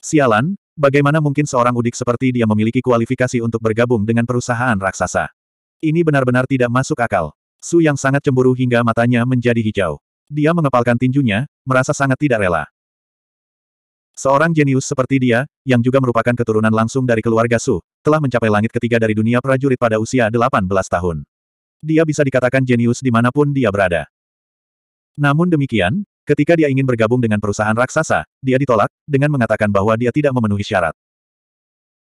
Sialan, bagaimana mungkin seorang udik seperti dia memiliki kualifikasi untuk bergabung dengan perusahaan raksasa? Ini benar-benar tidak masuk akal. Su yang sangat cemburu hingga matanya menjadi hijau. Dia mengepalkan tinjunya, merasa sangat tidak rela. Seorang jenius seperti dia, yang juga merupakan keturunan langsung dari keluarga Su, telah mencapai langit ketiga dari dunia prajurit pada usia 18 tahun. Dia bisa dikatakan jenius dimanapun dia berada. Namun demikian, ketika dia ingin bergabung dengan perusahaan raksasa, dia ditolak, dengan mengatakan bahwa dia tidak memenuhi syarat.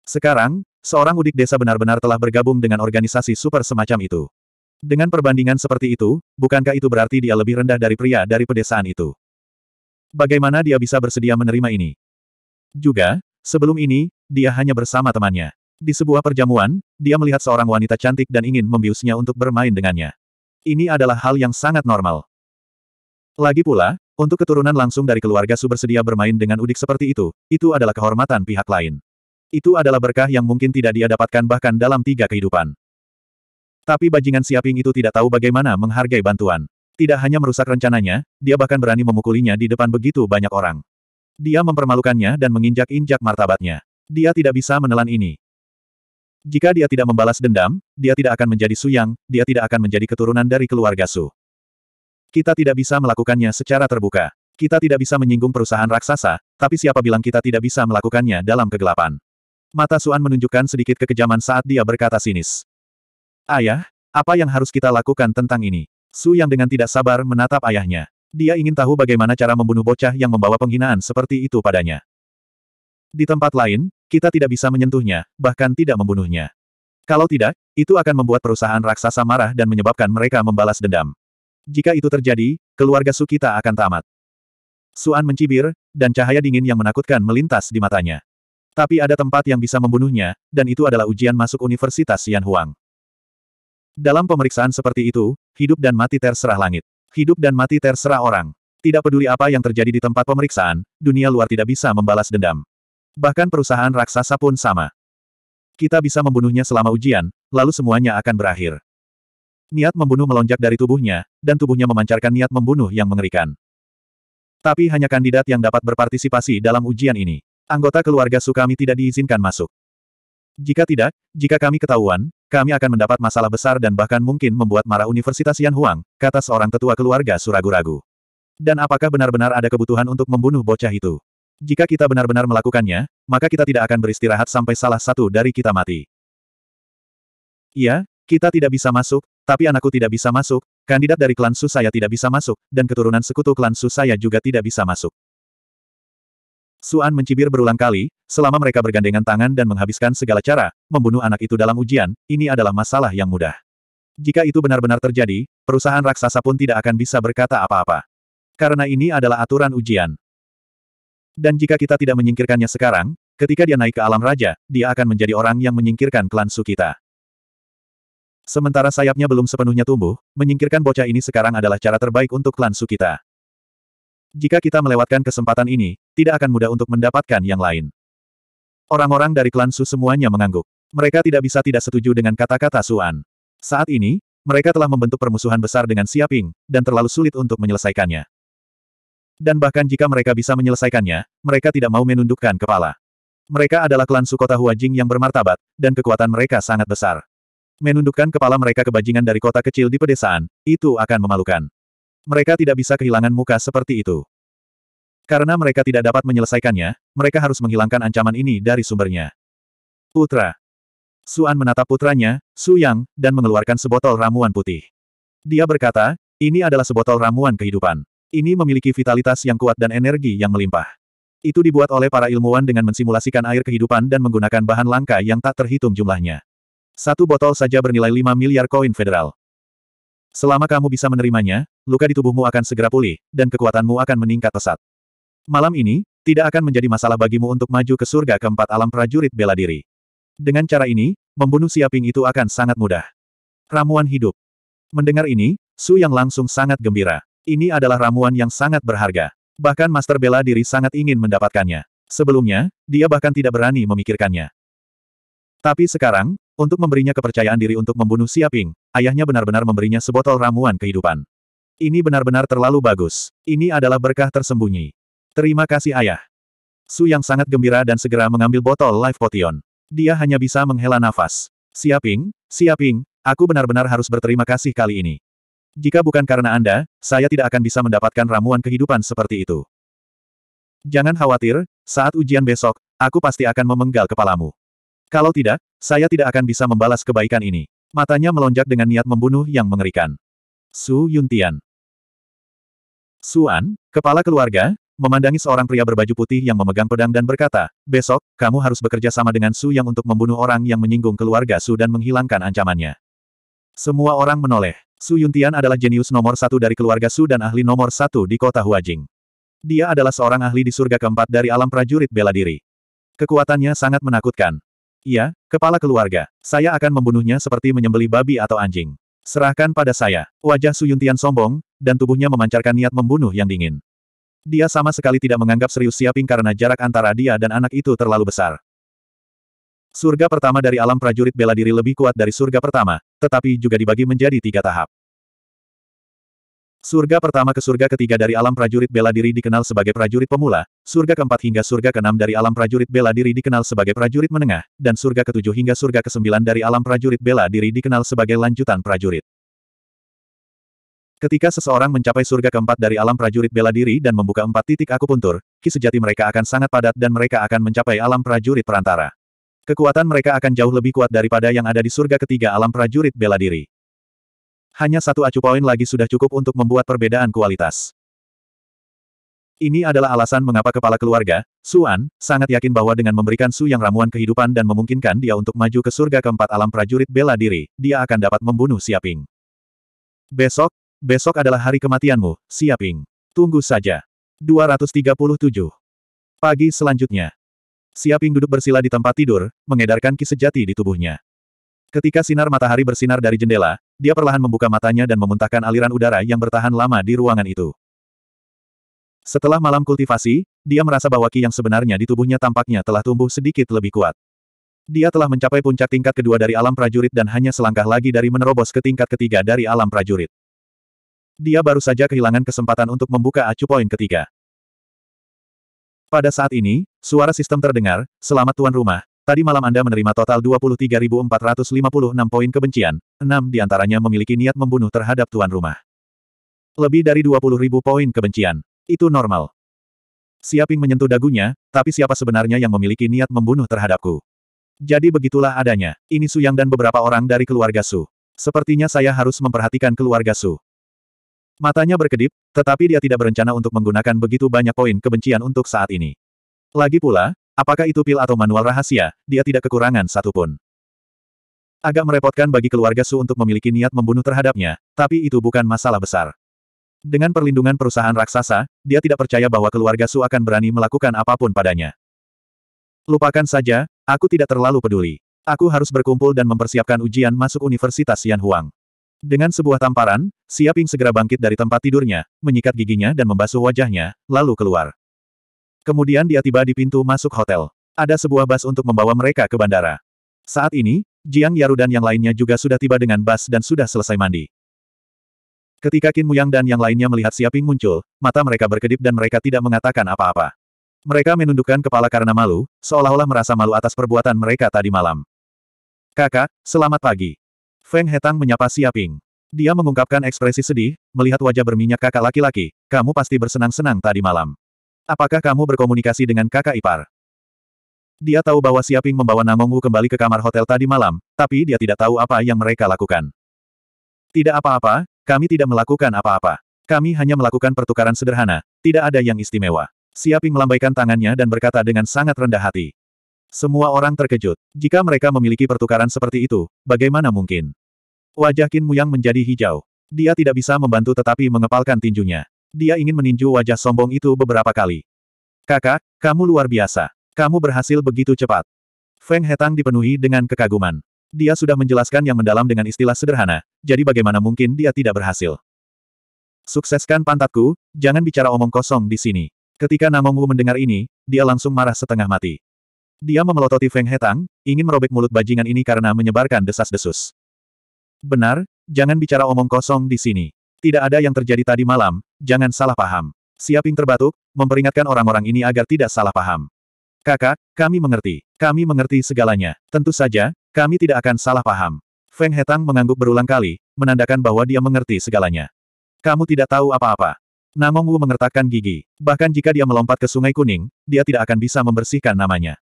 Sekarang, seorang udik desa benar-benar telah bergabung dengan organisasi super semacam itu. Dengan perbandingan seperti itu, bukankah itu berarti dia lebih rendah dari pria dari pedesaan itu? Bagaimana dia bisa bersedia menerima ini? Juga, sebelum ini, dia hanya bersama temannya. Di sebuah perjamuan, dia melihat seorang wanita cantik dan ingin membiusnya untuk bermain dengannya. Ini adalah hal yang sangat normal. Lagi pula, untuk keturunan langsung dari keluarga Su bersedia bermain dengan udik seperti itu, itu adalah kehormatan pihak lain. Itu adalah berkah yang mungkin tidak dia dapatkan bahkan dalam tiga kehidupan. Tapi bajingan Siaping itu tidak tahu bagaimana menghargai bantuan. Tidak hanya merusak rencananya, dia bahkan berani memukulinya di depan begitu banyak orang. Dia mempermalukannya dan menginjak-injak martabatnya. Dia tidak bisa menelan ini. Jika dia tidak membalas dendam, dia tidak akan menjadi Suyang, dia tidak akan menjadi keturunan dari keluarga Su. Kita tidak bisa melakukannya secara terbuka. Kita tidak bisa menyinggung perusahaan raksasa, tapi siapa bilang kita tidak bisa melakukannya dalam kegelapan? Mata Suan menunjukkan sedikit kekejaman saat dia berkata sinis. Ayah, apa yang harus kita lakukan tentang ini? Su yang dengan tidak sabar menatap ayahnya. Dia ingin tahu bagaimana cara membunuh bocah yang membawa penghinaan seperti itu padanya. Di tempat lain, kita tidak bisa menyentuhnya, bahkan tidak membunuhnya. Kalau tidak, itu akan membuat perusahaan raksasa marah dan menyebabkan mereka membalas dendam. Jika itu terjadi, keluarga Su kita akan tamat. Suan mencibir, dan cahaya dingin yang menakutkan melintas di matanya. Tapi ada tempat yang bisa membunuhnya, dan itu adalah ujian masuk Universitas Yan Huang. Dalam pemeriksaan seperti itu, hidup dan mati terserah langit. Hidup dan mati terserah orang. Tidak peduli apa yang terjadi di tempat pemeriksaan, dunia luar tidak bisa membalas dendam. Bahkan perusahaan raksasa pun sama. Kita bisa membunuhnya selama ujian, lalu semuanya akan berakhir. Niat membunuh melonjak dari tubuhnya, dan tubuhnya memancarkan niat membunuh yang mengerikan. Tapi hanya kandidat yang dapat berpartisipasi dalam ujian ini. Anggota keluarga Sukami tidak diizinkan masuk. Jika tidak, jika kami ketahuan, kami akan mendapat masalah besar dan bahkan mungkin membuat marah Universitas Yan Huang, kata seorang tetua keluarga Suragu-ragu. Dan apakah benar-benar ada kebutuhan untuk membunuh bocah itu? Jika kita benar-benar melakukannya, maka kita tidak akan beristirahat sampai salah satu dari kita mati. Iya, kita tidak bisa masuk, tapi anakku tidak bisa masuk, kandidat dari klan Su saya tidak bisa masuk, dan keturunan sekutu klan Su saya juga tidak bisa masuk. Suan mencibir berulang kali, selama mereka bergandengan tangan dan menghabiskan segala cara, membunuh anak itu dalam ujian, ini adalah masalah yang mudah. Jika itu benar-benar terjadi, perusahaan raksasa pun tidak akan bisa berkata apa-apa. Karena ini adalah aturan ujian. Dan jika kita tidak menyingkirkannya sekarang, ketika dia naik ke alam raja, dia akan menjadi orang yang menyingkirkan klan Su kita. Sementara sayapnya belum sepenuhnya tumbuh, menyingkirkan bocah ini sekarang adalah cara terbaik untuk klan Su kita. Jika kita melewatkan kesempatan ini, tidak akan mudah untuk mendapatkan yang lain. Orang-orang dari klan Su semuanya mengangguk. Mereka tidak bisa tidak setuju dengan kata-kata Suan. Saat ini, mereka telah membentuk permusuhan besar dengan Siaping, dan terlalu sulit untuk menyelesaikannya dan bahkan jika mereka bisa menyelesaikannya, mereka tidak mau menundukkan kepala. Mereka adalah klan Sukota Huajing yang bermartabat, dan kekuatan mereka sangat besar. Menundukkan kepala mereka ke bajingan dari kota kecil di pedesaan, itu akan memalukan. Mereka tidak bisa kehilangan muka seperti itu. Karena mereka tidak dapat menyelesaikannya, mereka harus menghilangkan ancaman ini dari sumbernya. Putra. Suan menatap putranya, Su Yang, dan mengeluarkan sebotol ramuan putih. Dia berkata, ini adalah sebotol ramuan kehidupan. Ini memiliki vitalitas yang kuat dan energi yang melimpah. Itu dibuat oleh para ilmuwan dengan mensimulasikan air kehidupan dan menggunakan bahan langka yang tak terhitung jumlahnya. Satu botol saja bernilai 5 miliar koin federal. Selama kamu bisa menerimanya, luka di tubuhmu akan segera pulih, dan kekuatanmu akan meningkat pesat. Malam ini, tidak akan menjadi masalah bagimu untuk maju ke surga keempat alam prajurit bela diri. Dengan cara ini, membunuh Siaping itu akan sangat mudah. Ramuan hidup. Mendengar ini, Su Yang langsung sangat gembira. Ini adalah ramuan yang sangat berharga. Bahkan Master Bela Diri sangat ingin mendapatkannya. Sebelumnya, dia bahkan tidak berani memikirkannya. Tapi sekarang, untuk memberinya kepercayaan diri untuk membunuh Siaping, ayahnya benar-benar memberinya sebotol ramuan kehidupan. Ini benar-benar terlalu bagus. Ini adalah berkah tersembunyi. Terima kasih ayah. Su yang sangat gembira dan segera mengambil botol Life Potion. Dia hanya bisa menghela nafas. Siaping, Siaping, aku benar-benar harus berterima kasih kali ini. Jika bukan karena Anda, saya tidak akan bisa mendapatkan ramuan kehidupan seperti itu. Jangan khawatir, saat ujian besok, aku pasti akan memenggal kepalamu. Kalau tidak, saya tidak akan bisa membalas kebaikan ini. Matanya melonjak dengan niat membunuh yang mengerikan. Su Yuntian Suan, kepala keluarga, memandangi seorang pria berbaju putih yang memegang pedang dan berkata, besok, kamu harus bekerja sama dengan Su yang untuk membunuh orang yang menyinggung keluarga Su dan menghilangkan ancamannya. Semua orang menoleh. Su Yuntian adalah jenius nomor satu dari keluarga Su dan ahli nomor satu di kota Huajing. Dia adalah seorang ahli di surga keempat dari alam prajurit bela diri. Kekuatannya sangat menakutkan. Iya, kepala keluarga. Saya akan membunuhnya seperti menyembeli babi atau anjing. Serahkan pada saya. Wajah Su Yuntian sombong, dan tubuhnya memancarkan niat membunuh yang dingin. Dia sama sekali tidak menganggap serius Siaping karena jarak antara dia dan anak itu terlalu besar. Surga pertama dari alam prajurit bela diri lebih kuat dari surga pertama, tetapi juga dibagi menjadi tiga tahap. Surga pertama ke surga ketiga dari alam prajurit bela diri dikenal sebagai prajurit pemula, surga keempat hingga surga keenam dari alam prajurit bela diri dikenal sebagai prajurit menengah, dan surga ketujuh hingga surga kesembilan dari alam prajurit bela diri dikenal sebagai lanjutan prajurit. Ketika seseorang mencapai surga keempat dari alam prajurit bela diri dan membuka empat titik akupuntur, ki sejati mereka akan sangat padat dan mereka akan mencapai alam prajurit perantara. Kekuatan mereka akan jauh lebih kuat daripada yang ada di surga ketiga alam prajurit bela diri. Hanya satu acu poin lagi sudah cukup untuk membuat perbedaan kualitas. Ini adalah alasan mengapa kepala keluarga, Suan, sangat yakin bahwa dengan memberikan Su yang ramuan kehidupan dan memungkinkan dia untuk maju ke surga keempat alam prajurit bela diri, dia akan dapat membunuh Siaping. Besok, besok adalah hari kematianmu, Siaping. Tunggu saja. 237. Pagi selanjutnya. Siaping duduk bersila di tempat tidur, mengedarkan ki sejati di tubuhnya. Ketika sinar matahari bersinar dari jendela, dia perlahan membuka matanya dan memuntahkan aliran udara yang bertahan lama di ruangan itu. Setelah malam kultivasi, dia merasa bahwa ki yang sebenarnya di tubuhnya tampaknya telah tumbuh sedikit lebih kuat. Dia telah mencapai puncak tingkat kedua dari alam prajurit dan hanya selangkah lagi dari menerobos ke tingkat ketiga dari alam prajurit. Dia baru saja kehilangan kesempatan untuk membuka acu poin ketiga. Pada saat ini, suara sistem terdengar, selamat tuan rumah, tadi malam Anda menerima total 23.456 poin kebencian, 6 antaranya memiliki niat membunuh terhadap tuan rumah. Lebih dari 20.000 poin kebencian. Itu normal. Siaping menyentuh dagunya, tapi siapa sebenarnya yang memiliki niat membunuh terhadapku? Jadi begitulah adanya. Ini Su Yang dan beberapa orang dari keluarga Su. Sepertinya saya harus memperhatikan keluarga Su. Matanya berkedip, tetapi dia tidak berencana untuk menggunakan begitu banyak poin kebencian untuk saat ini. Lagi pula, apakah itu pil atau manual rahasia, dia tidak kekurangan satupun. Agak merepotkan bagi keluarga Su untuk memiliki niat membunuh terhadapnya, tapi itu bukan masalah besar. Dengan perlindungan perusahaan raksasa, dia tidak percaya bahwa keluarga Su akan berani melakukan apapun padanya. Lupakan saja, aku tidak terlalu peduli. Aku harus berkumpul dan mempersiapkan ujian masuk Universitas Yan Huang. Dengan sebuah tamparan, Siaping segera bangkit dari tempat tidurnya, menyikat giginya dan membasuh wajahnya, lalu keluar. Kemudian dia tiba di pintu masuk hotel. Ada sebuah bus untuk membawa mereka ke bandara. Saat ini, Jiang Yaru dan yang lainnya juga sudah tiba dengan bus dan sudah selesai mandi. Ketika Qin Muyang dan yang lainnya melihat Siaping muncul, mata mereka berkedip dan mereka tidak mengatakan apa-apa. Mereka menundukkan kepala karena malu, seolah-olah merasa malu atas perbuatan mereka tadi malam. Kakak, selamat pagi. Feng Hetang menyapa Siaping. Dia mengungkapkan ekspresi sedih, melihat wajah berminyak kakak laki-laki, kamu pasti bersenang-senang tadi malam. Apakah kamu berkomunikasi dengan kakak ipar? Dia tahu bahwa Siaping membawa Namongwu kembali ke kamar hotel tadi malam, tapi dia tidak tahu apa yang mereka lakukan. Tidak apa-apa, kami tidak melakukan apa-apa. Kami hanya melakukan pertukaran sederhana, tidak ada yang istimewa. Siaping melambaikan tangannya dan berkata dengan sangat rendah hati. Semua orang terkejut. Jika mereka memiliki pertukaran seperti itu, bagaimana mungkin? Wajah Qin Muyang menjadi hijau. Dia tidak bisa membantu tetapi mengepalkan tinjunya. Dia ingin meninju wajah sombong itu beberapa kali. Kakak, kamu luar biasa. Kamu berhasil begitu cepat. Feng Hetang dipenuhi dengan kekaguman. Dia sudah menjelaskan yang mendalam dengan istilah sederhana, jadi bagaimana mungkin dia tidak berhasil. Sukseskan pantatku, jangan bicara omong kosong di sini. Ketika Namong Wu mendengar ini, dia langsung marah setengah mati. Dia memelototi Feng Hetang, ingin merobek mulut bajingan ini karena menyebarkan desas-desus. Benar, jangan bicara omong kosong di sini. Tidak ada yang terjadi tadi malam, jangan salah paham. Siaping terbatuk, memperingatkan orang-orang ini agar tidak salah paham. Kakak, kami mengerti. Kami mengerti segalanya. Tentu saja, kami tidak akan salah paham. Feng Hetang mengangguk berulang kali, menandakan bahwa dia mengerti segalanya. Kamu tidak tahu apa-apa. Namong Wu mengertakkan gigi. Bahkan jika dia melompat ke sungai kuning, dia tidak akan bisa membersihkan namanya.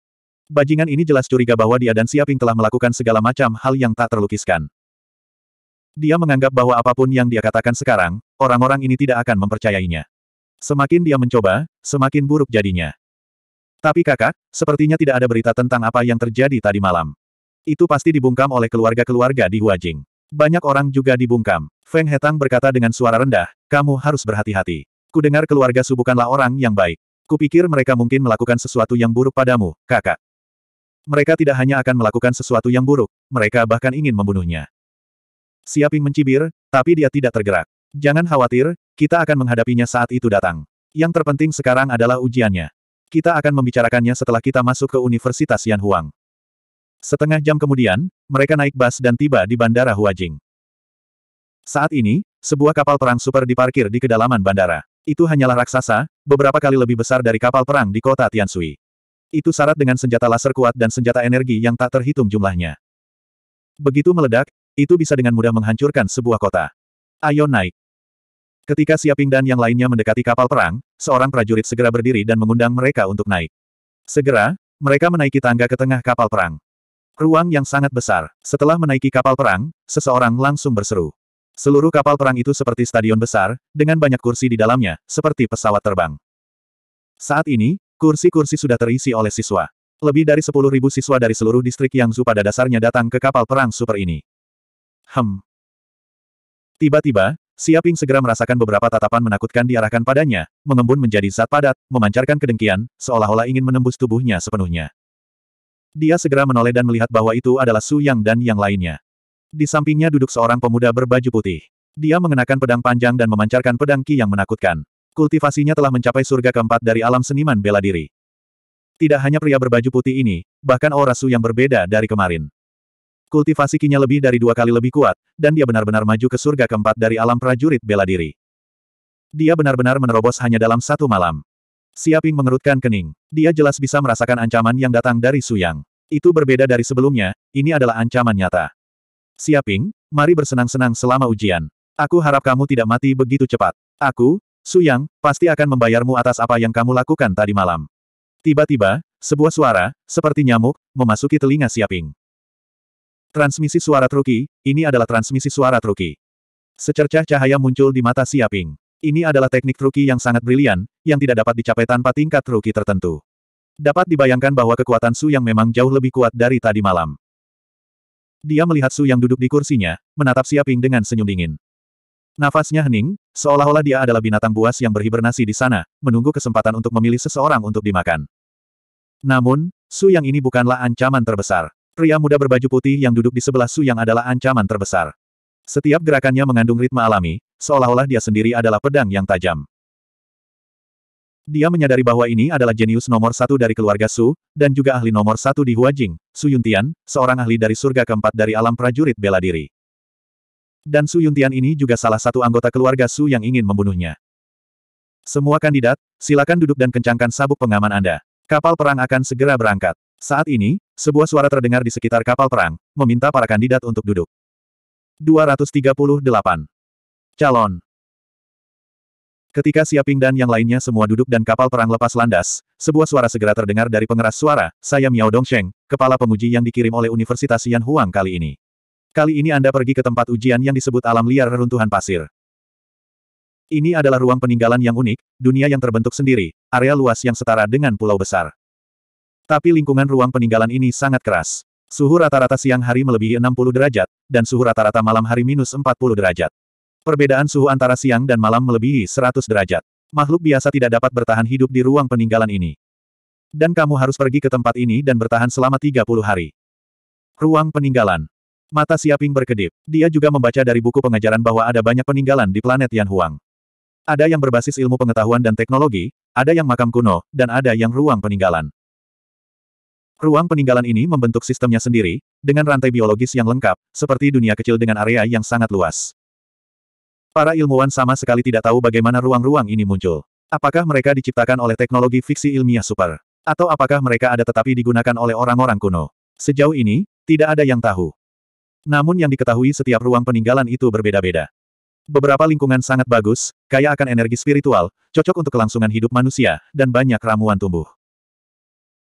Bajingan ini jelas curiga bahwa dia dan Siaping telah melakukan segala macam hal yang tak terlukiskan. Dia menganggap bahwa apapun yang dia katakan sekarang, orang-orang ini tidak akan mempercayainya. Semakin dia mencoba, semakin buruk jadinya. Tapi kakak, sepertinya tidak ada berita tentang apa yang terjadi tadi malam. Itu pasti dibungkam oleh keluarga-keluarga di Huajing. Banyak orang juga dibungkam. Feng Hetang berkata dengan suara rendah, kamu harus berhati-hati. Kudengar keluarga Subukanlah orang yang baik. Kupikir mereka mungkin melakukan sesuatu yang buruk padamu, kakak. Mereka tidak hanya akan melakukan sesuatu yang buruk, mereka bahkan ingin membunuhnya. Siaping mencibir, tapi dia tidak tergerak. Jangan khawatir, kita akan menghadapinya saat itu datang. Yang terpenting sekarang adalah ujiannya. Kita akan membicarakannya setelah kita masuk ke Universitas Yanhuang. Setengah jam kemudian, mereka naik bus dan tiba di Bandara Huajing. Saat ini, sebuah kapal perang super diparkir di kedalaman bandara. Itu hanyalah raksasa, beberapa kali lebih besar dari kapal perang di kota Tiansui. Itu syarat dengan senjata laser kuat dan senjata energi yang tak terhitung jumlahnya. Begitu meledak, itu bisa dengan mudah menghancurkan sebuah kota. Ayo naik. Ketika Siaping dan yang lainnya mendekati kapal perang, seorang prajurit segera berdiri dan mengundang mereka untuk naik. Segera, mereka menaiki tangga ke tengah kapal perang. Ruang yang sangat besar. Setelah menaiki kapal perang, seseorang langsung berseru. Seluruh kapal perang itu seperti stadion besar, dengan banyak kursi di dalamnya, seperti pesawat terbang. Saat ini, kursi-kursi sudah terisi oleh siswa. Lebih dari 10.000 siswa dari seluruh distrik yang Zu pada dasarnya datang ke kapal perang super ini. Hem. Tiba-tiba, Siaping segera merasakan beberapa tatapan menakutkan diarahkan padanya, mengembun menjadi zat padat, memancarkan kedengkian, seolah-olah ingin menembus tubuhnya sepenuhnya. Dia segera menoleh dan melihat bahwa itu adalah Su Yang dan yang lainnya. Di sampingnya duduk seorang pemuda berbaju putih. Dia mengenakan pedang panjang dan memancarkan pedang ki yang menakutkan. Kultivasinya telah mencapai surga keempat dari alam seniman bela diri. Tidak hanya pria berbaju putih ini, bahkan aura Su yang berbeda dari kemarin. Kultivasi kinya lebih dari dua kali lebih kuat, dan dia benar-benar maju ke surga keempat dari alam prajurit bela diri. Dia benar-benar menerobos hanya dalam satu malam. Siaping mengerutkan kening. Dia jelas bisa merasakan ancaman yang datang dari Suyang. Itu berbeda dari sebelumnya, ini adalah ancaman nyata. Siaping, mari bersenang-senang selama ujian. Aku harap kamu tidak mati begitu cepat. Aku, Suyang, pasti akan membayarmu atas apa yang kamu lakukan tadi malam. Tiba-tiba, sebuah suara, seperti nyamuk, memasuki telinga Siaping. Transmisi suara truki, ini adalah transmisi suara truki. Secercah cahaya muncul di mata Siaping. Ini adalah teknik truki yang sangat brilian, yang tidak dapat dicapai tanpa tingkat truki tertentu. Dapat dibayangkan bahwa kekuatan Su yang memang jauh lebih kuat dari tadi malam. Dia melihat Su yang duduk di kursinya, menatap Siaping dengan senyum dingin. Nafasnya hening, seolah-olah dia adalah binatang buas yang berhibernasi di sana, menunggu kesempatan untuk memilih seseorang untuk dimakan. Namun, Su yang ini bukanlah ancaman terbesar. Pria muda berbaju putih yang duduk di sebelah Su Yang adalah ancaman terbesar. Setiap gerakannya mengandung ritme alami, seolah-olah dia sendiri adalah pedang yang tajam. Dia menyadari bahwa ini adalah jenius nomor satu dari keluarga Su, dan juga ahli nomor satu di Hua Jing, Su Yuntian, seorang ahli dari surga keempat dari alam prajurit bela diri. Dan Su Yuntian ini juga salah satu anggota keluarga Su yang ingin membunuhnya. Semua kandidat, silakan duduk dan kencangkan sabuk pengaman Anda. Kapal perang akan segera berangkat. Saat ini, sebuah suara terdengar di sekitar kapal perang, meminta para kandidat untuk duduk. 238. Calon Ketika Siaping dan yang lainnya semua duduk dan kapal perang lepas landas, sebuah suara segera terdengar dari pengeras suara, saya Miao Dongsheng, kepala penguji yang dikirim oleh Universitas Yan Huang kali ini. Kali ini Anda pergi ke tempat ujian yang disebut alam liar reruntuhan pasir. Ini adalah ruang peninggalan yang unik, dunia yang terbentuk sendiri, area luas yang setara dengan pulau besar. Tapi lingkungan ruang peninggalan ini sangat keras. Suhu rata-rata siang hari melebihi 60 derajat, dan suhu rata-rata malam hari minus 40 derajat. Perbedaan suhu antara siang dan malam melebihi 100 derajat. Makhluk biasa tidak dapat bertahan hidup di ruang peninggalan ini. Dan kamu harus pergi ke tempat ini dan bertahan selama 30 hari. Ruang peninggalan. Mata Siaping berkedip. Dia juga membaca dari buku pengajaran bahwa ada banyak peninggalan di planet Yan Huang. Ada yang berbasis ilmu pengetahuan dan teknologi, ada yang makam kuno, dan ada yang ruang peninggalan. Ruang peninggalan ini membentuk sistemnya sendiri, dengan rantai biologis yang lengkap, seperti dunia kecil dengan area yang sangat luas. Para ilmuwan sama sekali tidak tahu bagaimana ruang-ruang ini muncul. Apakah mereka diciptakan oleh teknologi fiksi ilmiah super? Atau apakah mereka ada tetapi digunakan oleh orang-orang kuno? Sejauh ini, tidak ada yang tahu. Namun yang diketahui setiap ruang peninggalan itu berbeda-beda. Beberapa lingkungan sangat bagus, kaya akan energi spiritual, cocok untuk kelangsungan hidup manusia, dan banyak ramuan tumbuh.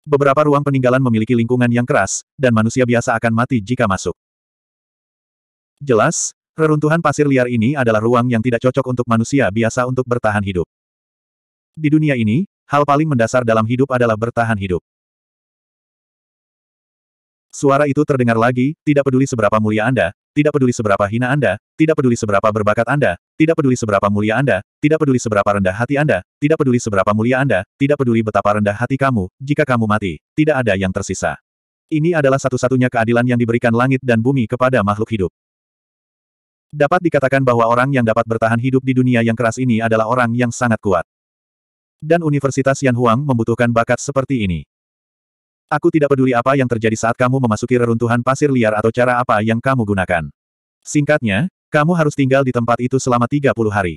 Beberapa ruang peninggalan memiliki lingkungan yang keras, dan manusia biasa akan mati jika masuk. Jelas, reruntuhan pasir liar ini adalah ruang yang tidak cocok untuk manusia biasa untuk bertahan hidup. Di dunia ini, hal paling mendasar dalam hidup adalah bertahan hidup. Suara itu terdengar lagi, tidak peduli seberapa mulia Anda, tidak peduli seberapa hina Anda, tidak peduli seberapa berbakat Anda, tidak peduli seberapa mulia Anda, tidak peduli seberapa rendah hati Anda, tidak peduli seberapa mulia Anda, tidak peduli betapa rendah hati kamu, jika kamu mati, tidak ada yang tersisa. Ini adalah satu-satunya keadilan yang diberikan langit dan bumi kepada makhluk hidup. Dapat dikatakan bahwa orang yang dapat bertahan hidup di dunia yang keras ini adalah orang yang sangat kuat. Dan Universitas Yan Huang membutuhkan bakat seperti ini. Aku tidak peduli apa yang terjadi saat kamu memasuki reruntuhan pasir liar atau cara apa yang kamu gunakan. Singkatnya, kamu harus tinggal di tempat itu selama 30 hari.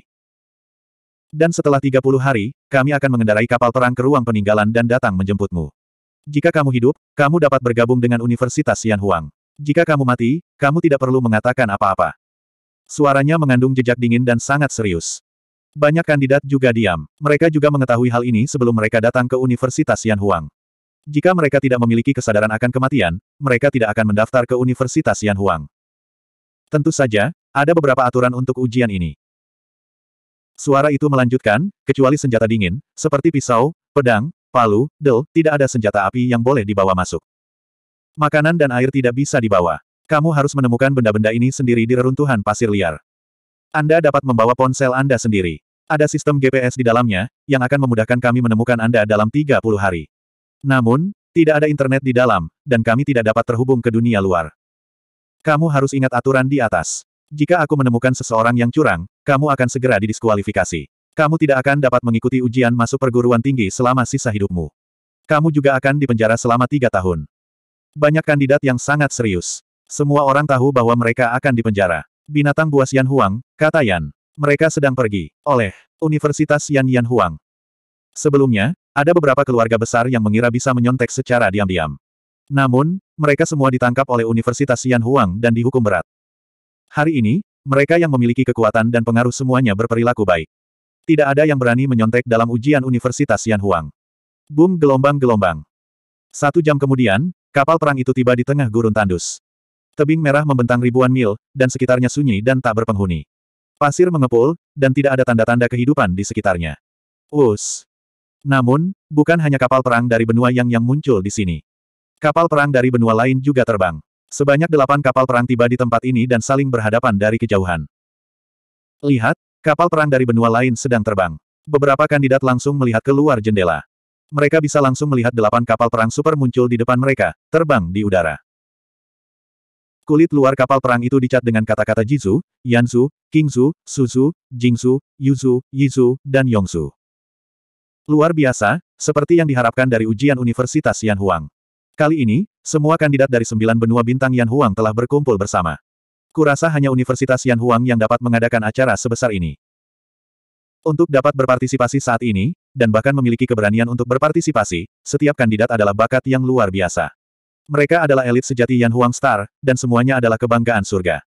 Dan setelah 30 hari, kami akan mengendarai kapal perang ke ruang peninggalan dan datang menjemputmu. Jika kamu hidup, kamu dapat bergabung dengan Universitas Yanhuang. Jika kamu mati, kamu tidak perlu mengatakan apa-apa. Suaranya mengandung jejak dingin dan sangat serius. Banyak kandidat juga diam. Mereka juga mengetahui hal ini sebelum mereka datang ke Universitas Yanhuang. Jika mereka tidak memiliki kesadaran akan kematian, mereka tidak akan mendaftar ke Universitas Yan Huang. Tentu saja, ada beberapa aturan untuk ujian ini. Suara itu melanjutkan, kecuali senjata dingin, seperti pisau, pedang, palu, del, tidak ada senjata api yang boleh dibawa masuk. Makanan dan air tidak bisa dibawa. Kamu harus menemukan benda-benda ini sendiri di reruntuhan pasir liar. Anda dapat membawa ponsel Anda sendiri. Ada sistem GPS di dalamnya, yang akan memudahkan kami menemukan Anda dalam 30 hari. Namun, tidak ada internet di dalam, dan kami tidak dapat terhubung ke dunia luar. Kamu harus ingat aturan di atas. Jika aku menemukan seseorang yang curang, kamu akan segera didiskualifikasi. Kamu tidak akan dapat mengikuti ujian masuk perguruan tinggi selama sisa hidupmu. Kamu juga akan dipenjara selama tiga tahun. Banyak kandidat yang sangat serius. Semua orang tahu bahwa mereka akan dipenjara. Binatang buas Yan Huang, kata Yan. Mereka sedang pergi. Oleh Universitas Yan Yan Huang. Sebelumnya, ada beberapa keluarga besar yang mengira bisa menyontek secara diam-diam. Namun, mereka semua ditangkap oleh Universitas Yan Huang dan dihukum berat. Hari ini, mereka yang memiliki kekuatan dan pengaruh semuanya berperilaku baik. Tidak ada yang berani menyontek dalam ujian Universitas Yan Huang. Boom gelombang-gelombang. Satu jam kemudian, kapal perang itu tiba di tengah gurun tandus. Tebing merah membentang ribuan mil, dan sekitarnya sunyi dan tak berpenghuni. Pasir mengepul, dan tidak ada tanda-tanda kehidupan di sekitarnya. Us. Namun, bukan hanya kapal perang dari benua yang yang muncul di sini. Kapal perang dari benua lain juga terbang. Sebanyak delapan kapal perang tiba di tempat ini dan saling berhadapan dari kejauhan. Lihat, kapal perang dari benua lain sedang terbang. Beberapa kandidat langsung melihat keluar jendela. Mereka bisa langsung melihat delapan kapal perang super muncul di depan mereka, terbang di udara. Kulit luar kapal perang itu dicat dengan kata-kata Jizu, yansu, Kingzu, Suzu, Jingzu, Yuzu, Yizu, dan Yongsu. Luar biasa, seperti yang diharapkan dari ujian Universitas Yan Huang. Kali ini, semua kandidat dari sembilan benua bintang Yan Huang telah berkumpul bersama. Kurasa hanya Universitas Yan Huang yang dapat mengadakan acara sebesar ini. Untuk dapat berpartisipasi saat ini, dan bahkan memiliki keberanian untuk berpartisipasi, setiap kandidat adalah bakat yang luar biasa. Mereka adalah elit sejati Yan Huang Star, dan semuanya adalah kebanggaan surga.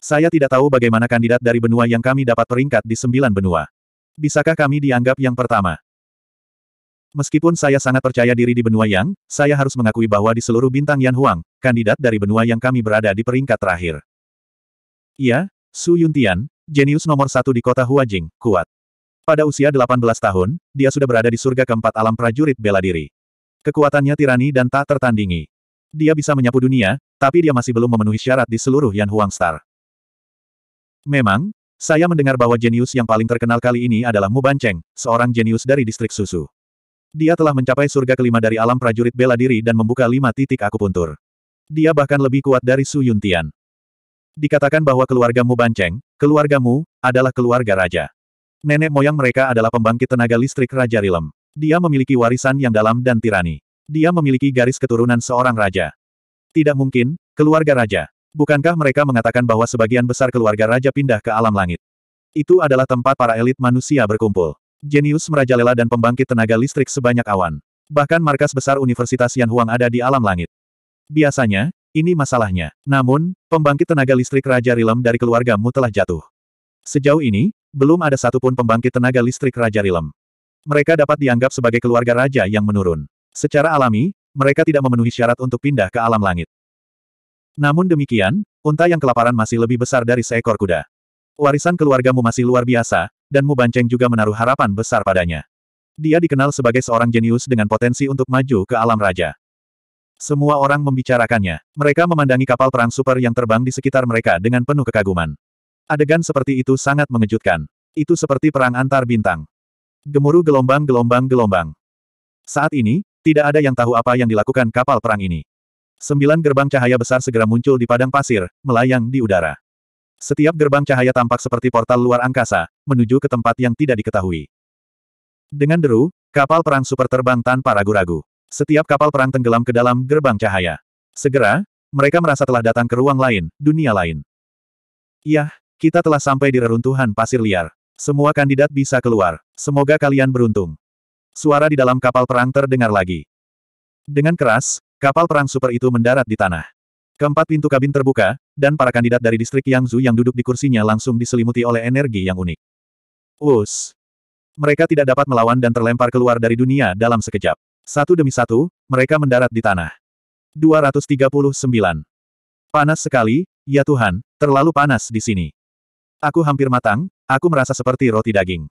Saya tidak tahu bagaimana kandidat dari benua yang kami dapat peringkat di sembilan benua. Bisakah kami dianggap yang pertama? Meskipun saya sangat percaya diri di benua Yang, saya harus mengakui bahwa di seluruh bintang Yan Huang, kandidat dari benua Yang kami berada di peringkat terakhir. Iya, Su Yuntian, jenius nomor satu di kota Huajing, kuat. Pada usia 18 tahun, dia sudah berada di surga keempat alam prajurit bela diri. Kekuatannya tirani dan tak tertandingi. Dia bisa menyapu dunia, tapi dia masih belum memenuhi syarat di seluruh Yan Huang Star. Memang, saya mendengar bahwa jenius yang paling terkenal kali ini adalah Mu Bancheng, seorang jenius dari distrik susu. Dia telah mencapai surga kelima dari alam prajurit bela diri dan membuka lima titik akupuntur. Dia bahkan lebih kuat dari Su Yuntian. Dikatakan bahwa keluarga Mu Bancheng, keluarga adalah keluarga raja. Nenek moyang mereka adalah pembangkit tenaga listrik Raja Rilem. Dia memiliki warisan yang dalam dan tirani. Dia memiliki garis keturunan seorang raja. Tidak mungkin, keluarga raja, Bukankah mereka mengatakan bahwa sebagian besar keluarga raja pindah ke alam langit? Itu adalah tempat para elit manusia berkumpul. Jenius merajalela dan pembangkit tenaga listrik sebanyak awan. Bahkan markas besar Universitas Yanhuang ada di alam langit. Biasanya, ini masalahnya. Namun, pembangkit tenaga listrik Raja Rilem dari keluargamu telah jatuh. Sejauh ini, belum ada satupun pembangkit tenaga listrik Raja Rilem. Mereka dapat dianggap sebagai keluarga raja yang menurun. Secara alami, mereka tidak memenuhi syarat untuk pindah ke alam langit. Namun demikian, unta yang kelaparan masih lebih besar dari seekor kuda. Warisan keluargamu masih luar biasa, dan Mu Banceng juga menaruh harapan besar padanya. Dia dikenal sebagai seorang jenius dengan potensi untuk maju ke alam raja. Semua orang membicarakannya. Mereka memandangi kapal perang super yang terbang di sekitar mereka dengan penuh kekaguman. Adegan seperti itu sangat mengejutkan. Itu seperti perang antar bintang. Gemuruh gelombang-gelombang-gelombang. Saat ini, tidak ada yang tahu apa yang dilakukan kapal perang ini. Sembilan gerbang cahaya besar segera muncul di padang pasir, melayang di udara. Setiap gerbang cahaya tampak seperti portal luar angkasa, menuju ke tempat yang tidak diketahui. Dengan deru, kapal perang super terbang tanpa ragu-ragu. Setiap kapal perang tenggelam ke dalam gerbang cahaya. Segera, mereka merasa telah datang ke ruang lain, dunia lain. Yah, kita telah sampai di reruntuhan pasir liar. Semua kandidat bisa keluar. Semoga kalian beruntung. Suara di dalam kapal perang terdengar lagi. Dengan keras, Kapal perang super itu mendarat di tanah. Keempat pintu kabin terbuka, dan para kandidat dari distrik Yangzu yang duduk di kursinya langsung diselimuti oleh energi yang unik. Us. Mereka tidak dapat melawan dan terlempar keluar dari dunia dalam sekejap. Satu demi satu, mereka mendarat di tanah. 239. Panas sekali, ya Tuhan, terlalu panas di sini. Aku hampir matang, aku merasa seperti roti daging.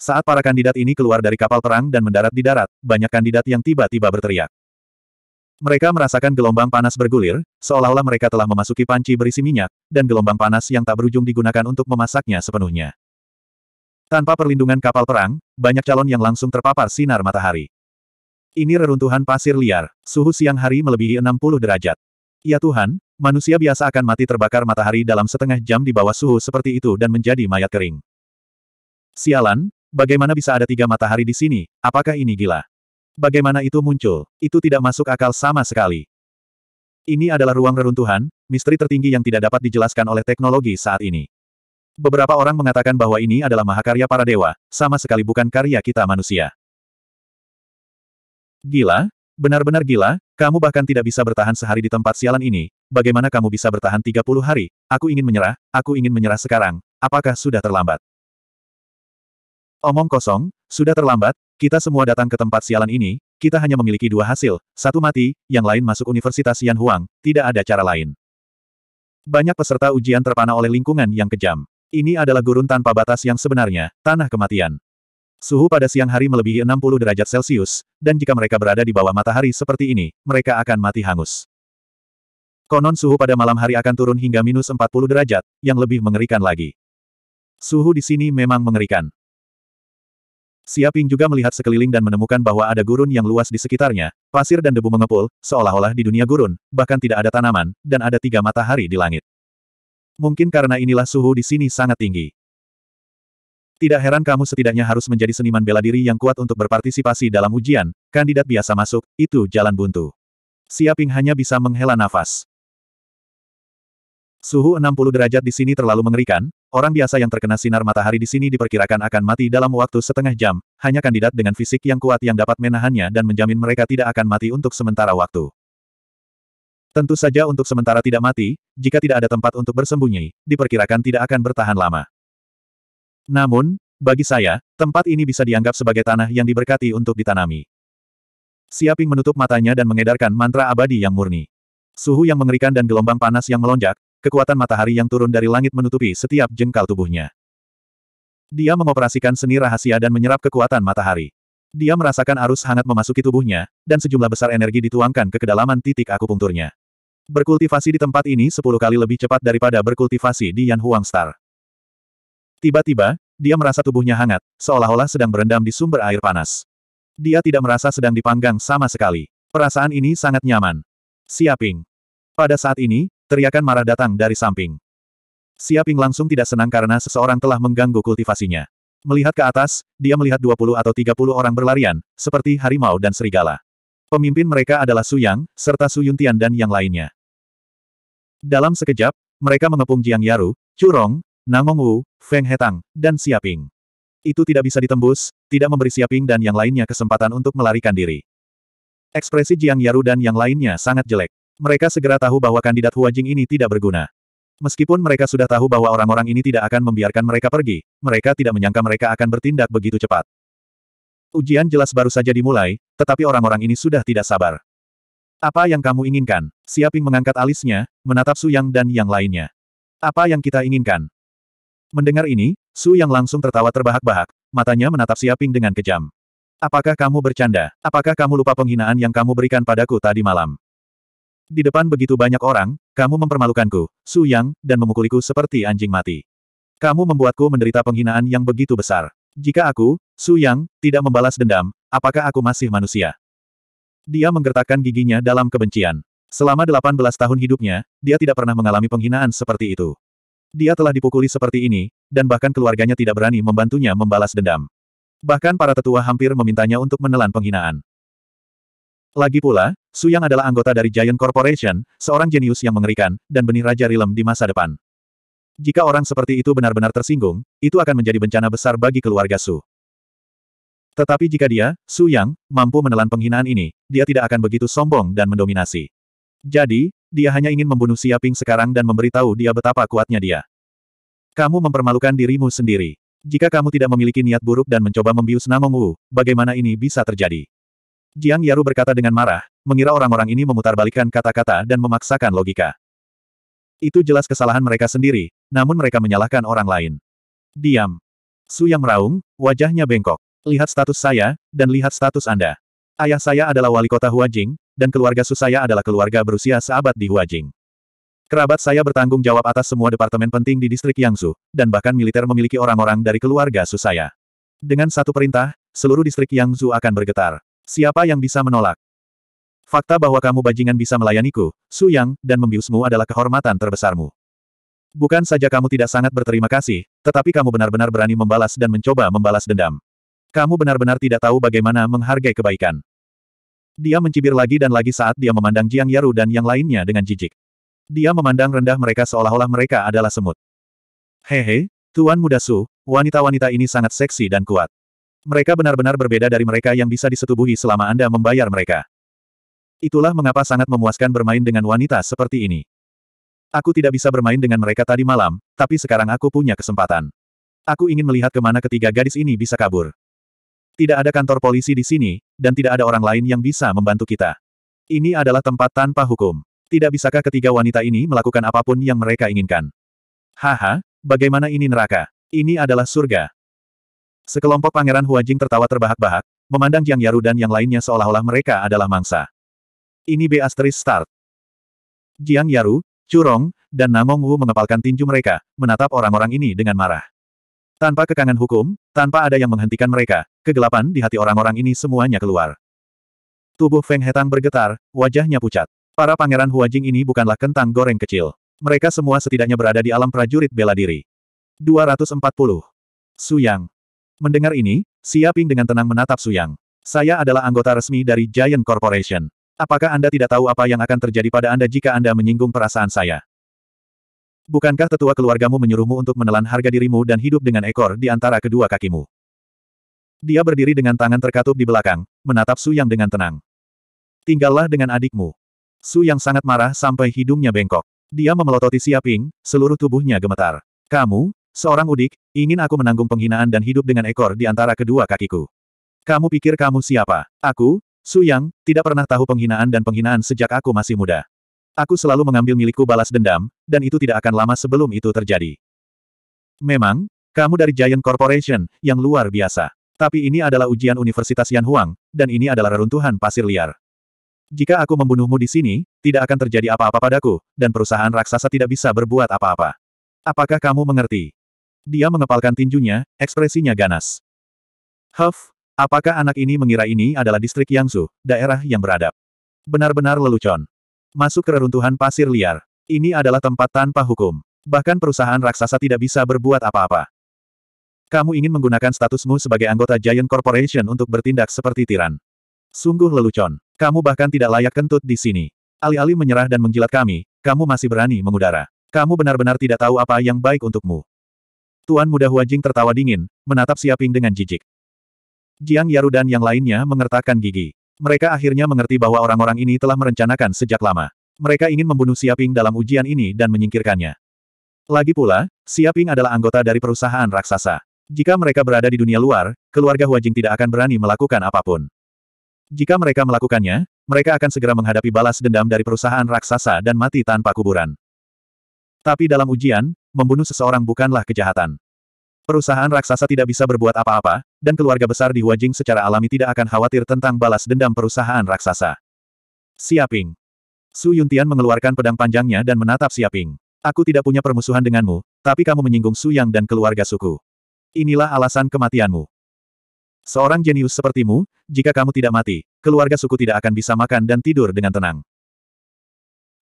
Saat para kandidat ini keluar dari kapal perang dan mendarat di darat, banyak kandidat yang tiba-tiba berteriak. Mereka merasakan gelombang panas bergulir, seolah-olah mereka telah memasuki panci berisi minyak, dan gelombang panas yang tak berujung digunakan untuk memasaknya sepenuhnya. Tanpa perlindungan kapal perang, banyak calon yang langsung terpapar sinar matahari. Ini reruntuhan pasir liar, suhu siang hari melebihi 60 derajat. Ya Tuhan, manusia biasa akan mati terbakar matahari dalam setengah jam di bawah suhu seperti itu dan menjadi mayat kering. Sialan, bagaimana bisa ada tiga matahari di sini, apakah ini gila? Bagaimana itu muncul? Itu tidak masuk akal sama sekali. Ini adalah ruang reruntuhan, misteri tertinggi yang tidak dapat dijelaskan oleh teknologi saat ini. Beberapa orang mengatakan bahwa ini adalah mahakarya para dewa, sama sekali bukan karya kita manusia. Gila? Benar-benar gila, kamu bahkan tidak bisa bertahan sehari di tempat sialan ini. Bagaimana kamu bisa bertahan 30 hari? Aku ingin menyerah, aku ingin menyerah sekarang. Apakah sudah terlambat? Omong kosong, sudah terlambat, kita semua datang ke tempat sialan ini, kita hanya memiliki dua hasil, satu mati, yang lain masuk Universitas Yan Huang, tidak ada cara lain. Banyak peserta ujian terpana oleh lingkungan yang kejam. Ini adalah gurun tanpa batas yang sebenarnya, tanah kematian. Suhu pada siang hari melebihi 60 derajat Celcius, dan jika mereka berada di bawah matahari seperti ini, mereka akan mati hangus. Konon suhu pada malam hari akan turun hingga minus 40 derajat, yang lebih mengerikan lagi. Suhu di sini memang mengerikan. Siaping juga melihat sekeliling dan menemukan bahwa ada gurun yang luas di sekitarnya, pasir dan debu mengepul, seolah-olah di dunia gurun, bahkan tidak ada tanaman, dan ada tiga matahari di langit. Mungkin karena inilah suhu di sini sangat tinggi. Tidak heran kamu setidaknya harus menjadi seniman bela diri yang kuat untuk berpartisipasi dalam ujian, kandidat biasa masuk, itu jalan buntu. Siaping hanya bisa menghela nafas. Suhu 60 derajat di sini terlalu mengerikan, orang biasa yang terkena sinar matahari di sini diperkirakan akan mati dalam waktu setengah jam, hanya kandidat dengan fisik yang kuat yang dapat menahannya dan menjamin mereka tidak akan mati untuk sementara waktu. Tentu saja untuk sementara tidak mati, jika tidak ada tempat untuk bersembunyi, diperkirakan tidak akan bertahan lama. Namun, bagi saya, tempat ini bisa dianggap sebagai tanah yang diberkati untuk ditanami. Siaping menutup matanya dan mengedarkan mantra abadi yang murni. Suhu yang mengerikan dan gelombang panas yang melonjak, kekuatan matahari yang turun dari langit menutupi setiap jengkal tubuhnya. Dia mengoperasikan seni rahasia dan menyerap kekuatan matahari. Dia merasakan arus hangat memasuki tubuhnya, dan sejumlah besar energi dituangkan ke kedalaman titik akupunkturnya. Berkultivasi di tempat ini sepuluh kali lebih cepat daripada berkultivasi di Yan Huang Star. Tiba-tiba, dia merasa tubuhnya hangat, seolah-olah sedang berendam di sumber air panas. Dia tidak merasa sedang dipanggang sama sekali. Perasaan ini sangat nyaman. Siaping. Pada saat ini, Teriakan marah datang dari samping. Siaping langsung tidak senang karena seseorang telah mengganggu kultivasinya. Melihat ke atas, dia melihat 20 atau 30 orang berlarian, seperti harimau dan serigala. Pemimpin mereka adalah Su Yang, serta Su Yuntian dan yang lainnya. Dalam sekejap, mereka mengepung Jiang Yaru, Curong, Namong Wu, Feng Hetang, dan Siaping. Itu tidak bisa ditembus, tidak memberi Siaping dan yang lainnya kesempatan untuk melarikan diri. Ekspresi Jiang Yaru dan yang lainnya sangat jelek. Mereka segera tahu bahwa kandidat Huajing ini tidak berguna. Meskipun mereka sudah tahu bahwa orang-orang ini tidak akan membiarkan mereka pergi, mereka tidak menyangka mereka akan bertindak begitu cepat. Ujian jelas baru saja dimulai, tetapi orang-orang ini sudah tidak sabar. Apa yang kamu inginkan? Siaping mengangkat alisnya, menatap Su Yang dan yang lainnya. Apa yang kita inginkan? Mendengar ini, Su Yang langsung tertawa terbahak-bahak, matanya menatap Siaping dengan kejam. Apakah kamu bercanda? Apakah kamu lupa penghinaan yang kamu berikan padaku tadi malam? Di depan begitu banyak orang, kamu mempermalukanku, Su Yang, dan memukuliku seperti anjing mati. Kamu membuatku menderita penghinaan yang begitu besar. Jika aku, Su Yang, tidak membalas dendam, apakah aku masih manusia? Dia menggertakkan giginya dalam kebencian. Selama 18 tahun hidupnya, dia tidak pernah mengalami penghinaan seperti itu. Dia telah dipukuli seperti ini, dan bahkan keluarganya tidak berani membantunya membalas dendam. Bahkan para tetua hampir memintanya untuk menelan penghinaan. Lagi pula, Su Yang adalah anggota dari Giant Corporation, seorang jenius yang mengerikan, dan benih Raja Rilem di masa depan. Jika orang seperti itu benar-benar tersinggung, itu akan menjadi bencana besar bagi keluarga Su. Tetapi jika dia, Su Yang, mampu menelan penghinaan ini, dia tidak akan begitu sombong dan mendominasi. Jadi, dia hanya ingin membunuh Siaping sekarang dan memberitahu dia betapa kuatnya dia. Kamu mempermalukan dirimu sendiri. Jika kamu tidak memiliki niat buruk dan mencoba membius Namong Wu, bagaimana ini bisa terjadi? Jiang Yaru berkata dengan marah, mengira orang-orang ini memutarbalikkan kata-kata dan memaksakan logika. Itu jelas kesalahan mereka sendiri, namun mereka menyalahkan orang lain. Diam. Su yang meraung, wajahnya bengkok. Lihat status saya, dan lihat status Anda. Ayah saya adalah wali kota Huajing, dan keluarga Su saya adalah keluarga berusia seabad di Huajing. Kerabat saya bertanggung jawab atas semua departemen penting di distrik Yangsu, dan bahkan militer memiliki orang-orang dari keluarga Su saya. Dengan satu perintah, seluruh distrik Yangsu akan bergetar. Siapa yang bisa menolak? Fakta bahwa kamu bajingan bisa melayaniku, Su Yang, dan membiusmu adalah kehormatan terbesarmu. Bukan saja kamu tidak sangat berterima kasih, tetapi kamu benar-benar berani membalas dan mencoba membalas dendam. Kamu benar-benar tidak tahu bagaimana menghargai kebaikan. Dia mencibir lagi dan lagi saat dia memandang Jiang Yaru dan yang lainnya dengan jijik. Dia memandang rendah mereka seolah-olah mereka adalah semut. Hehe, Tuan Muda Su, wanita-wanita ini sangat seksi dan kuat. Mereka benar-benar berbeda dari mereka yang bisa disetubuhi selama Anda membayar mereka. Itulah mengapa sangat memuaskan bermain dengan wanita seperti ini. Aku tidak bisa bermain dengan mereka tadi malam, tapi sekarang aku punya kesempatan. Aku ingin melihat kemana ketiga gadis ini bisa kabur. Tidak ada kantor polisi di sini, dan tidak ada orang lain yang bisa membantu kita. Ini adalah tempat tanpa hukum. Tidak bisakah ketiga wanita ini melakukan apapun yang mereka inginkan? Haha, bagaimana ini neraka? Ini adalah surga. Sekelompok pangeran Huajing tertawa terbahak-bahak, memandang Jiang Yaru dan yang lainnya seolah-olah mereka adalah mangsa. Ini B asteris start. Jiang Yaru, Curong, dan Namong Wu mengepalkan tinju mereka, menatap orang-orang ini dengan marah. Tanpa kekangan hukum, tanpa ada yang menghentikan mereka, kegelapan di hati orang-orang ini semuanya keluar. Tubuh Feng Hetang bergetar, wajahnya pucat. Para pangeran Huajing ini bukanlah kentang goreng kecil. Mereka semua setidaknya berada di alam prajurit bela diri. 240. Suyang. Mendengar ini, Siaping dengan tenang menatap Suyang. Saya adalah anggota resmi dari Giant Corporation. Apakah Anda tidak tahu apa yang akan terjadi pada Anda jika Anda menyinggung perasaan saya? Bukankah tetua keluargamu menyuruhmu untuk menelan harga dirimu dan hidup dengan ekor di antara kedua kakimu? Dia berdiri dengan tangan terkatup di belakang, menatap Su Yang dengan tenang. Tinggallah dengan adikmu. Su Yang sangat marah sampai hidungnya bengkok. Dia memelototi Siaping, seluruh tubuhnya gemetar. Kamu, Seorang udik, ingin aku menanggung penghinaan dan hidup dengan ekor di antara kedua kakiku. Kamu pikir kamu siapa? Aku, Su Yang, tidak pernah tahu penghinaan dan penghinaan sejak aku masih muda. Aku selalu mengambil milikku balas dendam, dan itu tidak akan lama sebelum itu terjadi. Memang, kamu dari Giant Corporation, yang luar biasa. Tapi ini adalah ujian Universitas Yan Huang, dan ini adalah reruntuhan pasir liar. Jika aku membunuhmu di sini, tidak akan terjadi apa-apa padaku, dan perusahaan raksasa tidak bisa berbuat apa-apa. Apakah kamu mengerti? Dia mengepalkan tinjunya, ekspresinya ganas. Huff, apakah anak ini mengira ini adalah distrik Yangsu, daerah yang beradab? Benar-benar lelucon. Masuk ke reruntuhan pasir liar. Ini adalah tempat tanpa hukum. Bahkan perusahaan raksasa tidak bisa berbuat apa-apa. Kamu ingin menggunakan statusmu sebagai anggota Giant Corporation untuk bertindak seperti tiran. Sungguh lelucon. Kamu bahkan tidak layak kentut di sini. Alih-alih menyerah dan menjilat kami, kamu masih berani mengudara. Kamu benar-benar tidak tahu apa yang baik untukmu. Tuan muda Huajing tertawa dingin, menatap Siaping dengan jijik. Jiang Yaru dan yang lainnya mengertakkan gigi. Mereka akhirnya mengerti bahwa orang-orang ini telah merencanakan sejak lama. Mereka ingin membunuh Siaping dalam ujian ini dan menyingkirkannya. Lagi pula, Siaping adalah anggota dari perusahaan raksasa. Jika mereka berada di dunia luar, keluarga Huajing tidak akan berani melakukan apapun. Jika mereka melakukannya, mereka akan segera menghadapi balas dendam dari perusahaan raksasa dan mati tanpa kuburan. Tapi dalam ujian, membunuh seseorang bukanlah kejahatan. Perusahaan raksasa tidak bisa berbuat apa-apa, dan keluarga besar di Huajing secara alami tidak akan khawatir tentang balas dendam perusahaan raksasa. Siaping. Su Yuntian mengeluarkan pedang panjangnya dan menatap Siaping. Aku tidak punya permusuhan denganmu, tapi kamu menyinggung Su Yang dan keluarga suku. Inilah alasan kematianmu. Seorang jenius sepertimu, jika kamu tidak mati, keluarga suku tidak akan bisa makan dan tidur dengan tenang.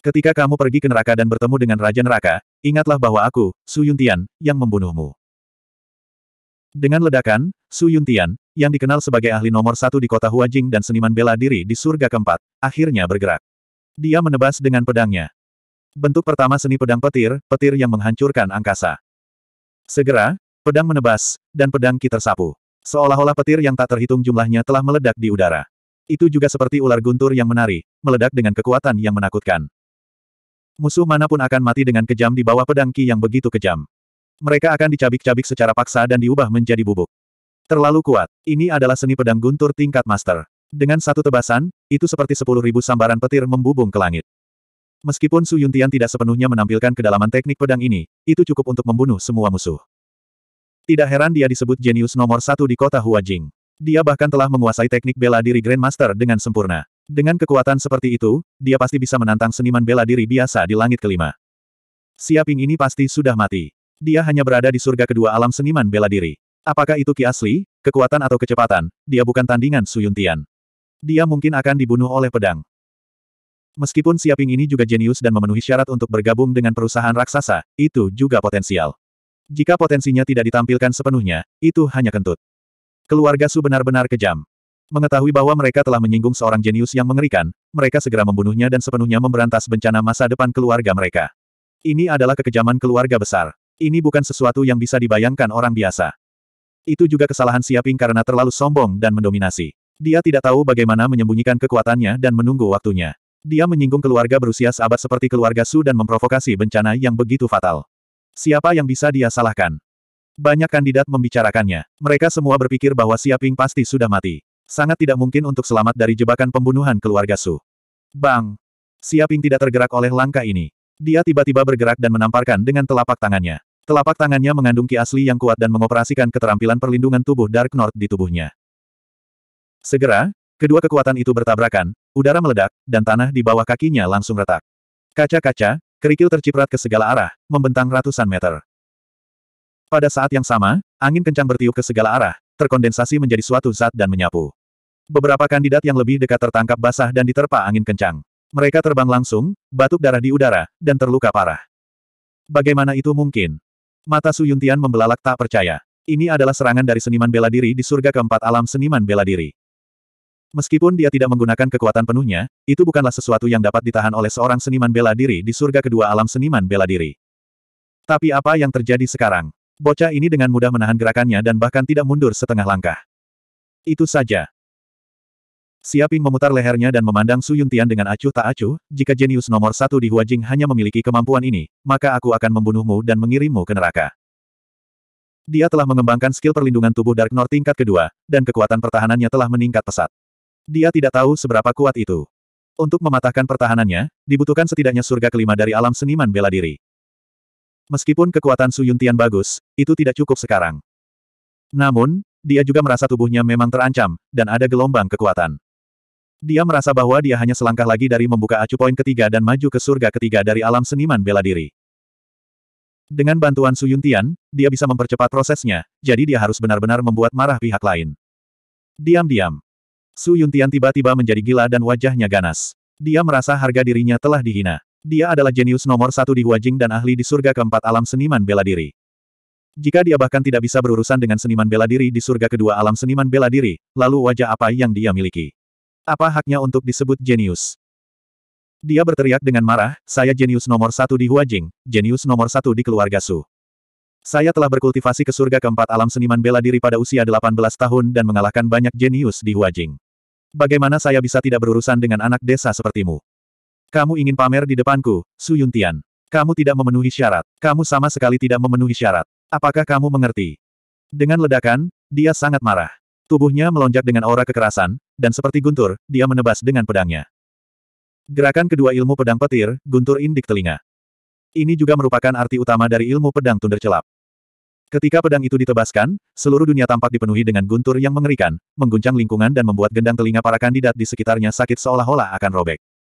Ketika kamu pergi ke neraka dan bertemu dengan Raja Neraka, ingatlah bahwa aku, Su Yuntian, yang membunuhmu. Dengan ledakan, Su Yuntian, yang dikenal sebagai ahli nomor satu di kota Huajing dan seniman bela diri di surga keempat, akhirnya bergerak. Dia menebas dengan pedangnya. Bentuk pertama seni pedang petir, petir yang menghancurkan angkasa. Segera, pedang menebas, dan pedang ki tersapu. Seolah-olah petir yang tak terhitung jumlahnya telah meledak di udara. Itu juga seperti ular guntur yang menari, meledak dengan kekuatan yang menakutkan. Musuh manapun akan mati dengan kejam di bawah pedang Ki yang begitu kejam. Mereka akan dicabik-cabik secara paksa dan diubah menjadi bubuk. Terlalu kuat. Ini adalah seni pedang guntur tingkat master. Dengan satu tebasan, itu seperti sepuluh ribu sambaran petir membubung ke langit. Meskipun Su Yuntian tidak sepenuhnya menampilkan kedalaman teknik pedang ini, itu cukup untuk membunuh semua musuh. Tidak heran dia disebut jenius nomor satu di kota Huajing. Dia bahkan telah menguasai teknik bela diri Grandmaster dengan sempurna. Dengan kekuatan seperti itu, dia pasti bisa menantang seniman bela diri biasa di langit kelima. Siaping ini pasti sudah mati. Dia hanya berada di surga kedua alam seniman bela diri. Apakah itu ki asli, kekuatan atau kecepatan, dia bukan tandingan Suyuntian. Dia mungkin akan dibunuh oleh pedang. Meskipun Siaping ini juga jenius dan memenuhi syarat untuk bergabung dengan perusahaan raksasa, itu juga potensial. Jika potensinya tidak ditampilkan sepenuhnya, itu hanya kentut. Keluarga Su benar-benar kejam. Mengetahui bahwa mereka telah menyinggung seorang jenius yang mengerikan, mereka segera membunuhnya dan sepenuhnya memberantas bencana masa depan keluarga mereka. Ini adalah kekejaman keluarga besar. Ini bukan sesuatu yang bisa dibayangkan orang biasa. Itu juga kesalahan Siaping karena terlalu sombong dan mendominasi. Dia tidak tahu bagaimana menyembunyikan kekuatannya dan menunggu waktunya. Dia menyinggung keluarga berusia seabad seperti keluarga Su dan memprovokasi bencana yang begitu fatal. Siapa yang bisa dia salahkan? Banyak kandidat membicarakannya. Mereka semua berpikir bahwa Siaping pasti sudah mati. Sangat tidak mungkin untuk selamat dari jebakan pembunuhan keluarga Su. Bang! Siaping tidak tergerak oleh langkah ini. Dia tiba-tiba bergerak dan menamparkan dengan telapak tangannya. Telapak tangannya mengandung ki asli yang kuat dan mengoperasikan keterampilan perlindungan tubuh Dark North di tubuhnya. Segera, kedua kekuatan itu bertabrakan, udara meledak, dan tanah di bawah kakinya langsung retak. Kaca-kaca, kerikil terciprat ke segala arah, membentang ratusan meter. Pada saat yang sama, angin kencang bertiup ke segala arah, terkondensasi menjadi suatu zat dan menyapu. Beberapa kandidat yang lebih dekat tertangkap basah dan diterpa angin kencang. Mereka terbang langsung, batuk darah di udara, dan terluka parah. Bagaimana itu mungkin? Mata Su Yuntian membelalak tak percaya. Ini adalah serangan dari seniman bela diri di surga keempat alam seniman bela diri. Meskipun dia tidak menggunakan kekuatan penuhnya, itu bukanlah sesuatu yang dapat ditahan oleh seorang seniman bela diri di surga kedua alam seniman bela diri. Tapi apa yang terjadi sekarang? Bocah ini dengan mudah menahan gerakannya dan bahkan tidak mundur setengah langkah. Itu saja. Siaping memutar lehernya dan memandang Su Yuntian dengan acuh tak acuh, jika jenius nomor satu di Huajing hanya memiliki kemampuan ini, maka aku akan membunuhmu dan mengirimmu ke neraka. Dia telah mengembangkan skill perlindungan tubuh Dark North tingkat kedua, dan kekuatan pertahanannya telah meningkat pesat. Dia tidak tahu seberapa kuat itu. Untuk mematahkan pertahanannya, dibutuhkan setidaknya surga kelima dari alam seniman bela diri. Meskipun kekuatan Su Yuntian bagus, itu tidak cukup sekarang. Namun, dia juga merasa tubuhnya memang terancam, dan ada gelombang kekuatan. Dia merasa bahwa dia hanya selangkah lagi dari membuka acu poin ketiga dan maju ke surga ketiga dari alam seniman bela diri. Dengan bantuan Su Yuntian, dia bisa mempercepat prosesnya, jadi dia harus benar-benar membuat marah pihak lain. Diam-diam. Su Yuntian tiba-tiba menjadi gila dan wajahnya ganas. Dia merasa harga dirinya telah dihina. Dia adalah jenius nomor satu di Huajing dan ahli di surga keempat alam seniman bela diri. Jika dia bahkan tidak bisa berurusan dengan seniman bela diri di surga kedua alam seniman bela diri, lalu wajah apa yang dia miliki? Apa haknya untuk disebut jenius? Dia berteriak dengan marah, saya jenius nomor satu di Huajing, jenius nomor satu di keluarga Su. Saya telah berkultivasi ke surga keempat alam seniman bela diri pada usia 18 tahun dan mengalahkan banyak jenius di Huajing. Bagaimana saya bisa tidak berurusan dengan anak desa sepertimu? Kamu ingin pamer di depanku, Su Yuntian. Kamu tidak memenuhi syarat. Kamu sama sekali tidak memenuhi syarat. Apakah kamu mengerti? Dengan ledakan, dia sangat marah. Tubuhnya melonjak dengan aura kekerasan, dan seperti guntur, dia menebas dengan pedangnya. Gerakan kedua ilmu pedang petir, guntur indik telinga. Ini juga merupakan arti utama dari ilmu pedang tunder celap. Ketika pedang itu ditebaskan, seluruh dunia tampak dipenuhi dengan guntur yang mengerikan, mengguncang lingkungan dan membuat gendang telinga para kandidat di sekitarnya sakit seolah-olah akan robek.